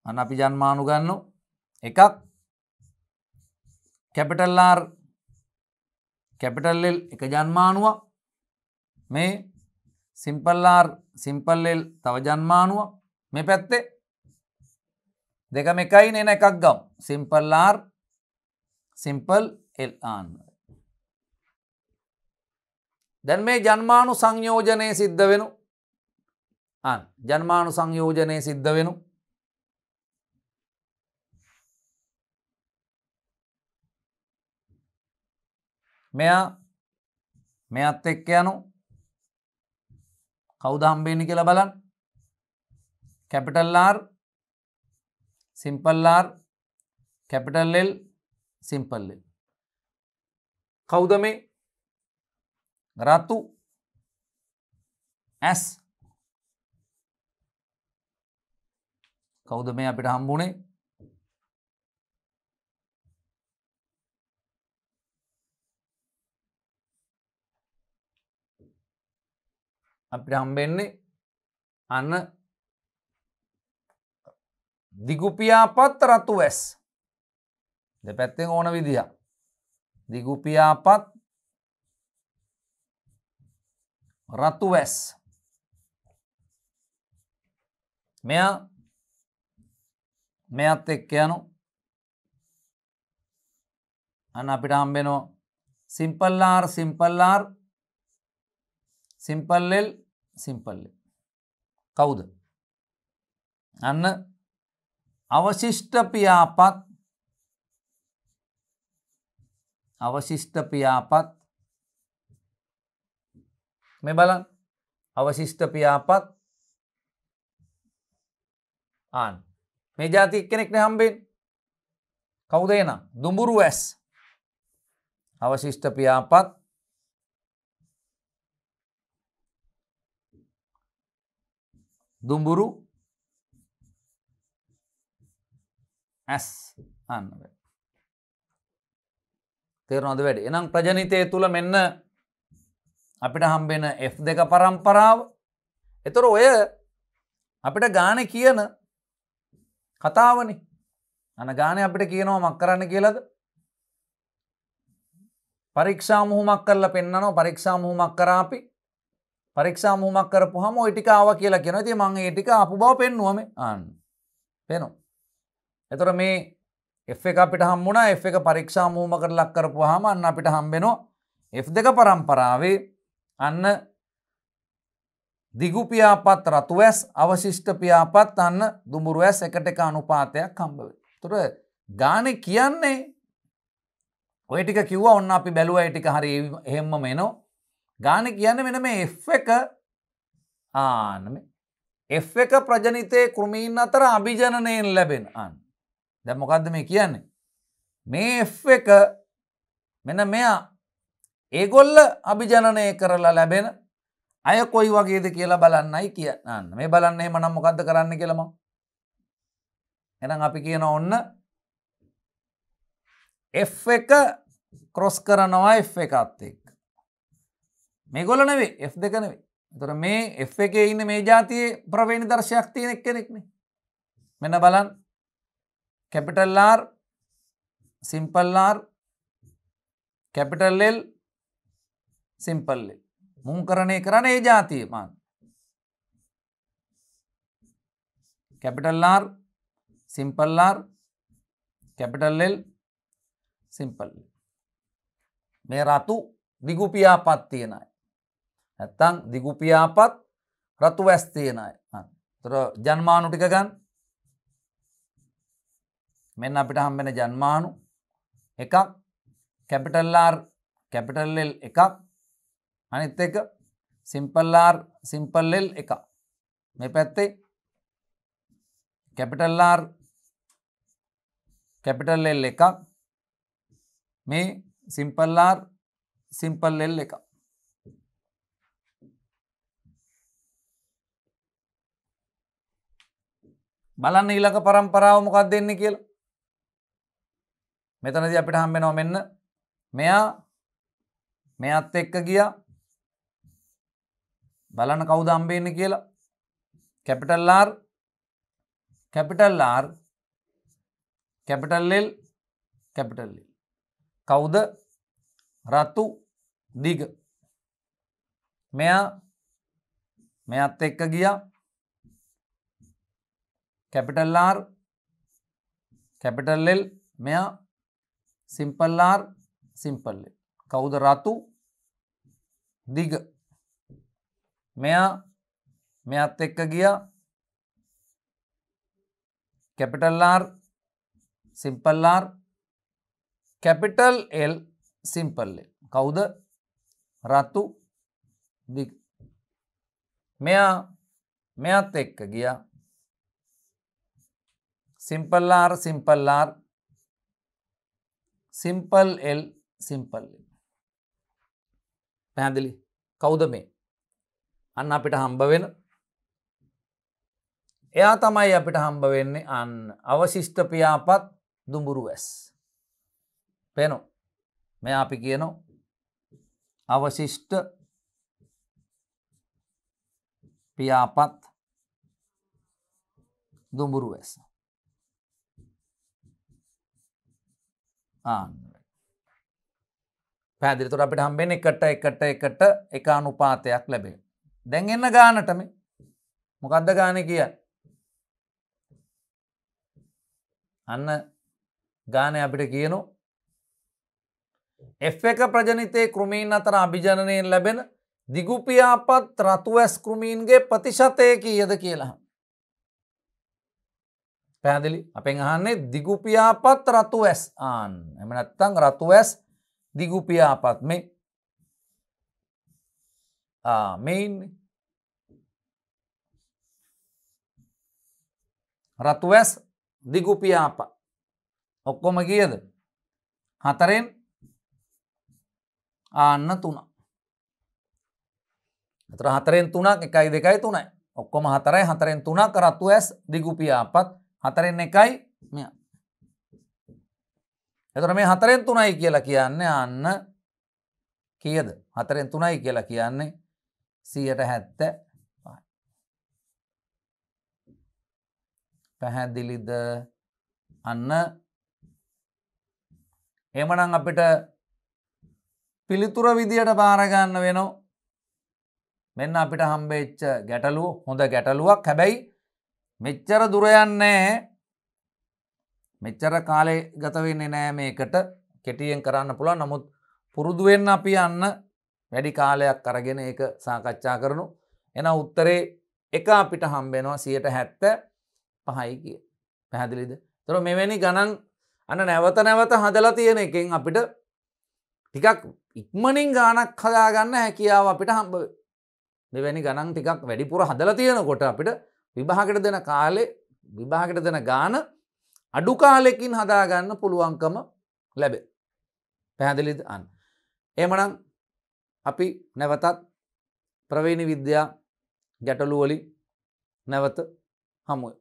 අන්න අපි ජන්මානු ගන්නු එකක් කැපිටල්ලාර් කැපිටල්ලෙල් එක ජන්මානුවක් මේ සිම්පල්ලාර් සිම්පල්ලෙල් තව ජන්මානුව මේ පැත්තේ දෙකම එකයි නන එකක් ගම් සිම්පල්ලාර් සිම්පල් එල් ආන්න දැන් මේ ජන්මානු සංයෝජනය සිද්ධ වෙනු අන් ජන්මානු සංයෝජනය සිද්ධ වෙනු මෙයා මෙයත් එක්ක යනු කවුද හම්බේනි කියලා බලන් කැපිටල්ලාර් සිම්පල්ලාර් කැපිටල්ලෙල් සිම්පල්ලෙල් කවුද මේ රතු ඇස් කෞද මේ අපිට හම්බුණේ අපිට හම්බෙන්නේ අන්න දිගුපියාපත් රතු වැස් දෙපැත්තෙන් ඕන විදිහ දිගුපියාපත් රතු වැස් මෙයා මෙයත් එක්ක යනු අන්න අපිට හම්බෙනෝ සිම්පල්ලාර් සිම්පල්ලාර් සිම්පල්ලෙල් සිම්පල්ලි කවුද අන්න අවශිෂ්ට පියාපත් අවශිෂ්ට පියාපත් මේ බලන් අවශිෂ්ට පියාපත් ආන් මේ ජාති කෙනෙක්න හම්බෙන් කවුදේනම් දුඹුරු ඇස් අවශිෂ්ට පියාපත් දුඹුරු ඇස් අන්න තේරනොද වැඩ එනම් ප්‍රජනිතය තුළ මෙන්න අපිට හම්බෙන F දෙක පරම්පරාව එතොර ඔය අපිට ගාන කියන කතාවනි අන ගානය අපිට කියනවා මක් කරන්න කියලද පරීක්ෂා මුහුමක් කරලා පෙන්න්නනෝ පරීක්ෂා මුහුමක් කරාපි පරක්ෂා මුහමක් කරපු හම ඔයිටිකාව කියලා කියෙන ති මං ඒටික අපපු බව පෙන්නුවම අන් පෙනු. එතොර මේ එ එක අපිට හම්මුණ එ එක පරීක්ෂා මූම කර ලක් කරපු හම අන්න අපිට හම්බෙනෝ එ් දෙක පරම්පරාවේ අන්න දිගුපියාපත් රතුවැස් අවශිෂ්ට පියාපත් අන්න දුමුරුවැස් එකට එක අනුපාතයක් කම්බව. තුර ගානෙ කියන්නේ ඔයටික කිව්ව ඔන්න අපි බැලුව ටික හරි එහෙම්ම මෙනෝ ගාන කියන්න වෙන මේ F එක ආනම F එක ප්‍රජනිතය කෘමීන් අතර අභිජනනයෙන් ලැබෙන අන් දැ මොකක්ද මේ කියන්නේ. මේ F එක මෙන මෙයා ඒගොල්ල අභිජනනය කරලා ලැබෙන අය කොයි වගේද කියලා බලන්නයි කියන්න මේ බලන්නේ මනම් මොකක්ද කරන්න කියලම එනම් අපි කියන ඔන්න F එක කොස් කරනවා F එකත් එක්ක මේ ගොල නෙවේ F දෙකනවේ තොර මේ F එක ඉන්න මේ ජාතියේ ප්‍රවේණි දර්ශයක් තියෙන එක් කෙනෙක්න මෙන්න බලන් කැපිටල්ලාර් සිම්පල්ලාර් කැපිටල්ලෙල් සිම්පල්ලෙ මුං කරණය කරන ඒ ජාතිය මන් කැපිටල්ලාර් සිම්පල්ලාර් කැපිටල්ලෙල් සිම්පල් මේ රතු දිගුපියාපත් තියෙනයි ඇත්තං දිගුපියාපත් රතු වැස්තියනය තොර ජන්මානු ටික ගන්න මෙන්න අපිට හම්බෙන ජන්මානු එකක් කැපිටල්ලාර් කැපිටල්ලෙල් එකක් අනිත් එක සිම්පල්ලාර් සිම්පල්ලෙල් එක මේ පැත්තේ කැපිටල්ලාර් කැපිටල්ලෙල් එකක් මේ සිම්පල්ලාර් සිම්පල්ලෙල් එකක් බලන්න ඊලක පරම්පරාව මොකක් දෙන්න කියලා. මෙතනද අපිට හම්බෙනව මෙන්න මෙයා මෙයත් එක්ක ගියා බලන්න කවුද හම්බෙන්න කියලා capital R capital R capital L capital L e. කවුද රතු දිග මෙයා මෙයත් එක්ක ගියා කැපිටල් R කැපිටල් L මෙයා සිම්පල් R සිම්පල් L කවුද රතු දිග මෙයා මෙයත් එක්ක ගියා capital R simple R capital L simple L කවුද රතු දිග මෙයා මෙයත් එක්ක ගියා simple r simple r simple l simple l පැහැදිලි කවුද මේ අන්න අපිට හම්බ වෙන එයා තමයි අපිට හම්බ වෙන්නේ අන්න අවශිෂ්ට පියාපත් දුඹුරු ඇස් පෙනෝ මෙයා අපි කියනෝ අවශිෂ්ට පියාපත් දුඹුරු ඇස පැදිරිතුට අපිට හම්බෙන් එකට එකට එකට එක අනුපාතයක් ලැබේ. දැන් එන්න ගානටම මොකක්ද ගාන කිය අන්න ගානය අපිට කියනු එ එක ප්‍රජනිතය කෘමීන් අතර අභිජනයෙන් ලැබෙන දිගුපියාපත් රතුවැස් කෘමීන්ගේ ප්‍රතිශතය කීයද කියලා. පැදිලි අපෙන් අහන්නේ දිගුපියාපත් රතු ඇස් ආන් එමනත්තං රතු ඇස් දිගුපියාපත් මේ මෙයින් රතු ඇස් දිගුපියාප ඔක්කොම කියද හතරෙන් ආන්න තුන තර හතරෙන් තුනක් එකයි දෙකයි තුනයි ඔක්කොම හතරයි හතරෙන් තුනක් රතු ඇස් දිගුපියාපත් හතරෙන් එකයි මෙ එතර මේ හතරෙන් තුනයි කියලා කියන්නේ අන්න කියද හතරෙන් තුනයි කියලා කියන්නේ සියට හැත්ත පැහැදිලිද අන්න එමනං අපිට පිළිතුර විදියට බාරගන්න වෙනවා මෙන්න අපිට හම්බේච්ච ගැටලුව හොඳ ගැටලුවක් හැබැයි මෙච්චර දුරයන්නේ මෙච්චර කාලේ ගතවෙන්නේ නෑ මේකට කෙටියෙන් කරන්න පුළන් නමුත් පුරුදුවෙන්න අපි යන්න වැඩි කාලයක් අරගෙන ඒ සාකච්ඡා කරනු එන උත්තරේ එක අපිට හම්බෙනවා සියට හැත්ත පහයි කිය පැහැදිලිද තොර මෙවැනි ගණන් අන නැවත නැවත හදලා තියෙන එකෙන් අපිට ටිකක් ඉක්මනින් ගානක් හදාගන්න හැකියාව අපිට හම්බ මෙවැනි ගණන් ටිකක් වැඩිපුර හදලා තියෙනකොට අපිට විභාගට දෙන කාලේ විභාගට දෙන ගාන අඩු කාලෙකින් හදාගන්න පුළුවන්කම ලැබේ. පැහැදිලිද අන්. එමනම් අපි නැවතත් ප්‍රවේණි විද්‍යා ගැටලුවලින් නැවත හමුවේ.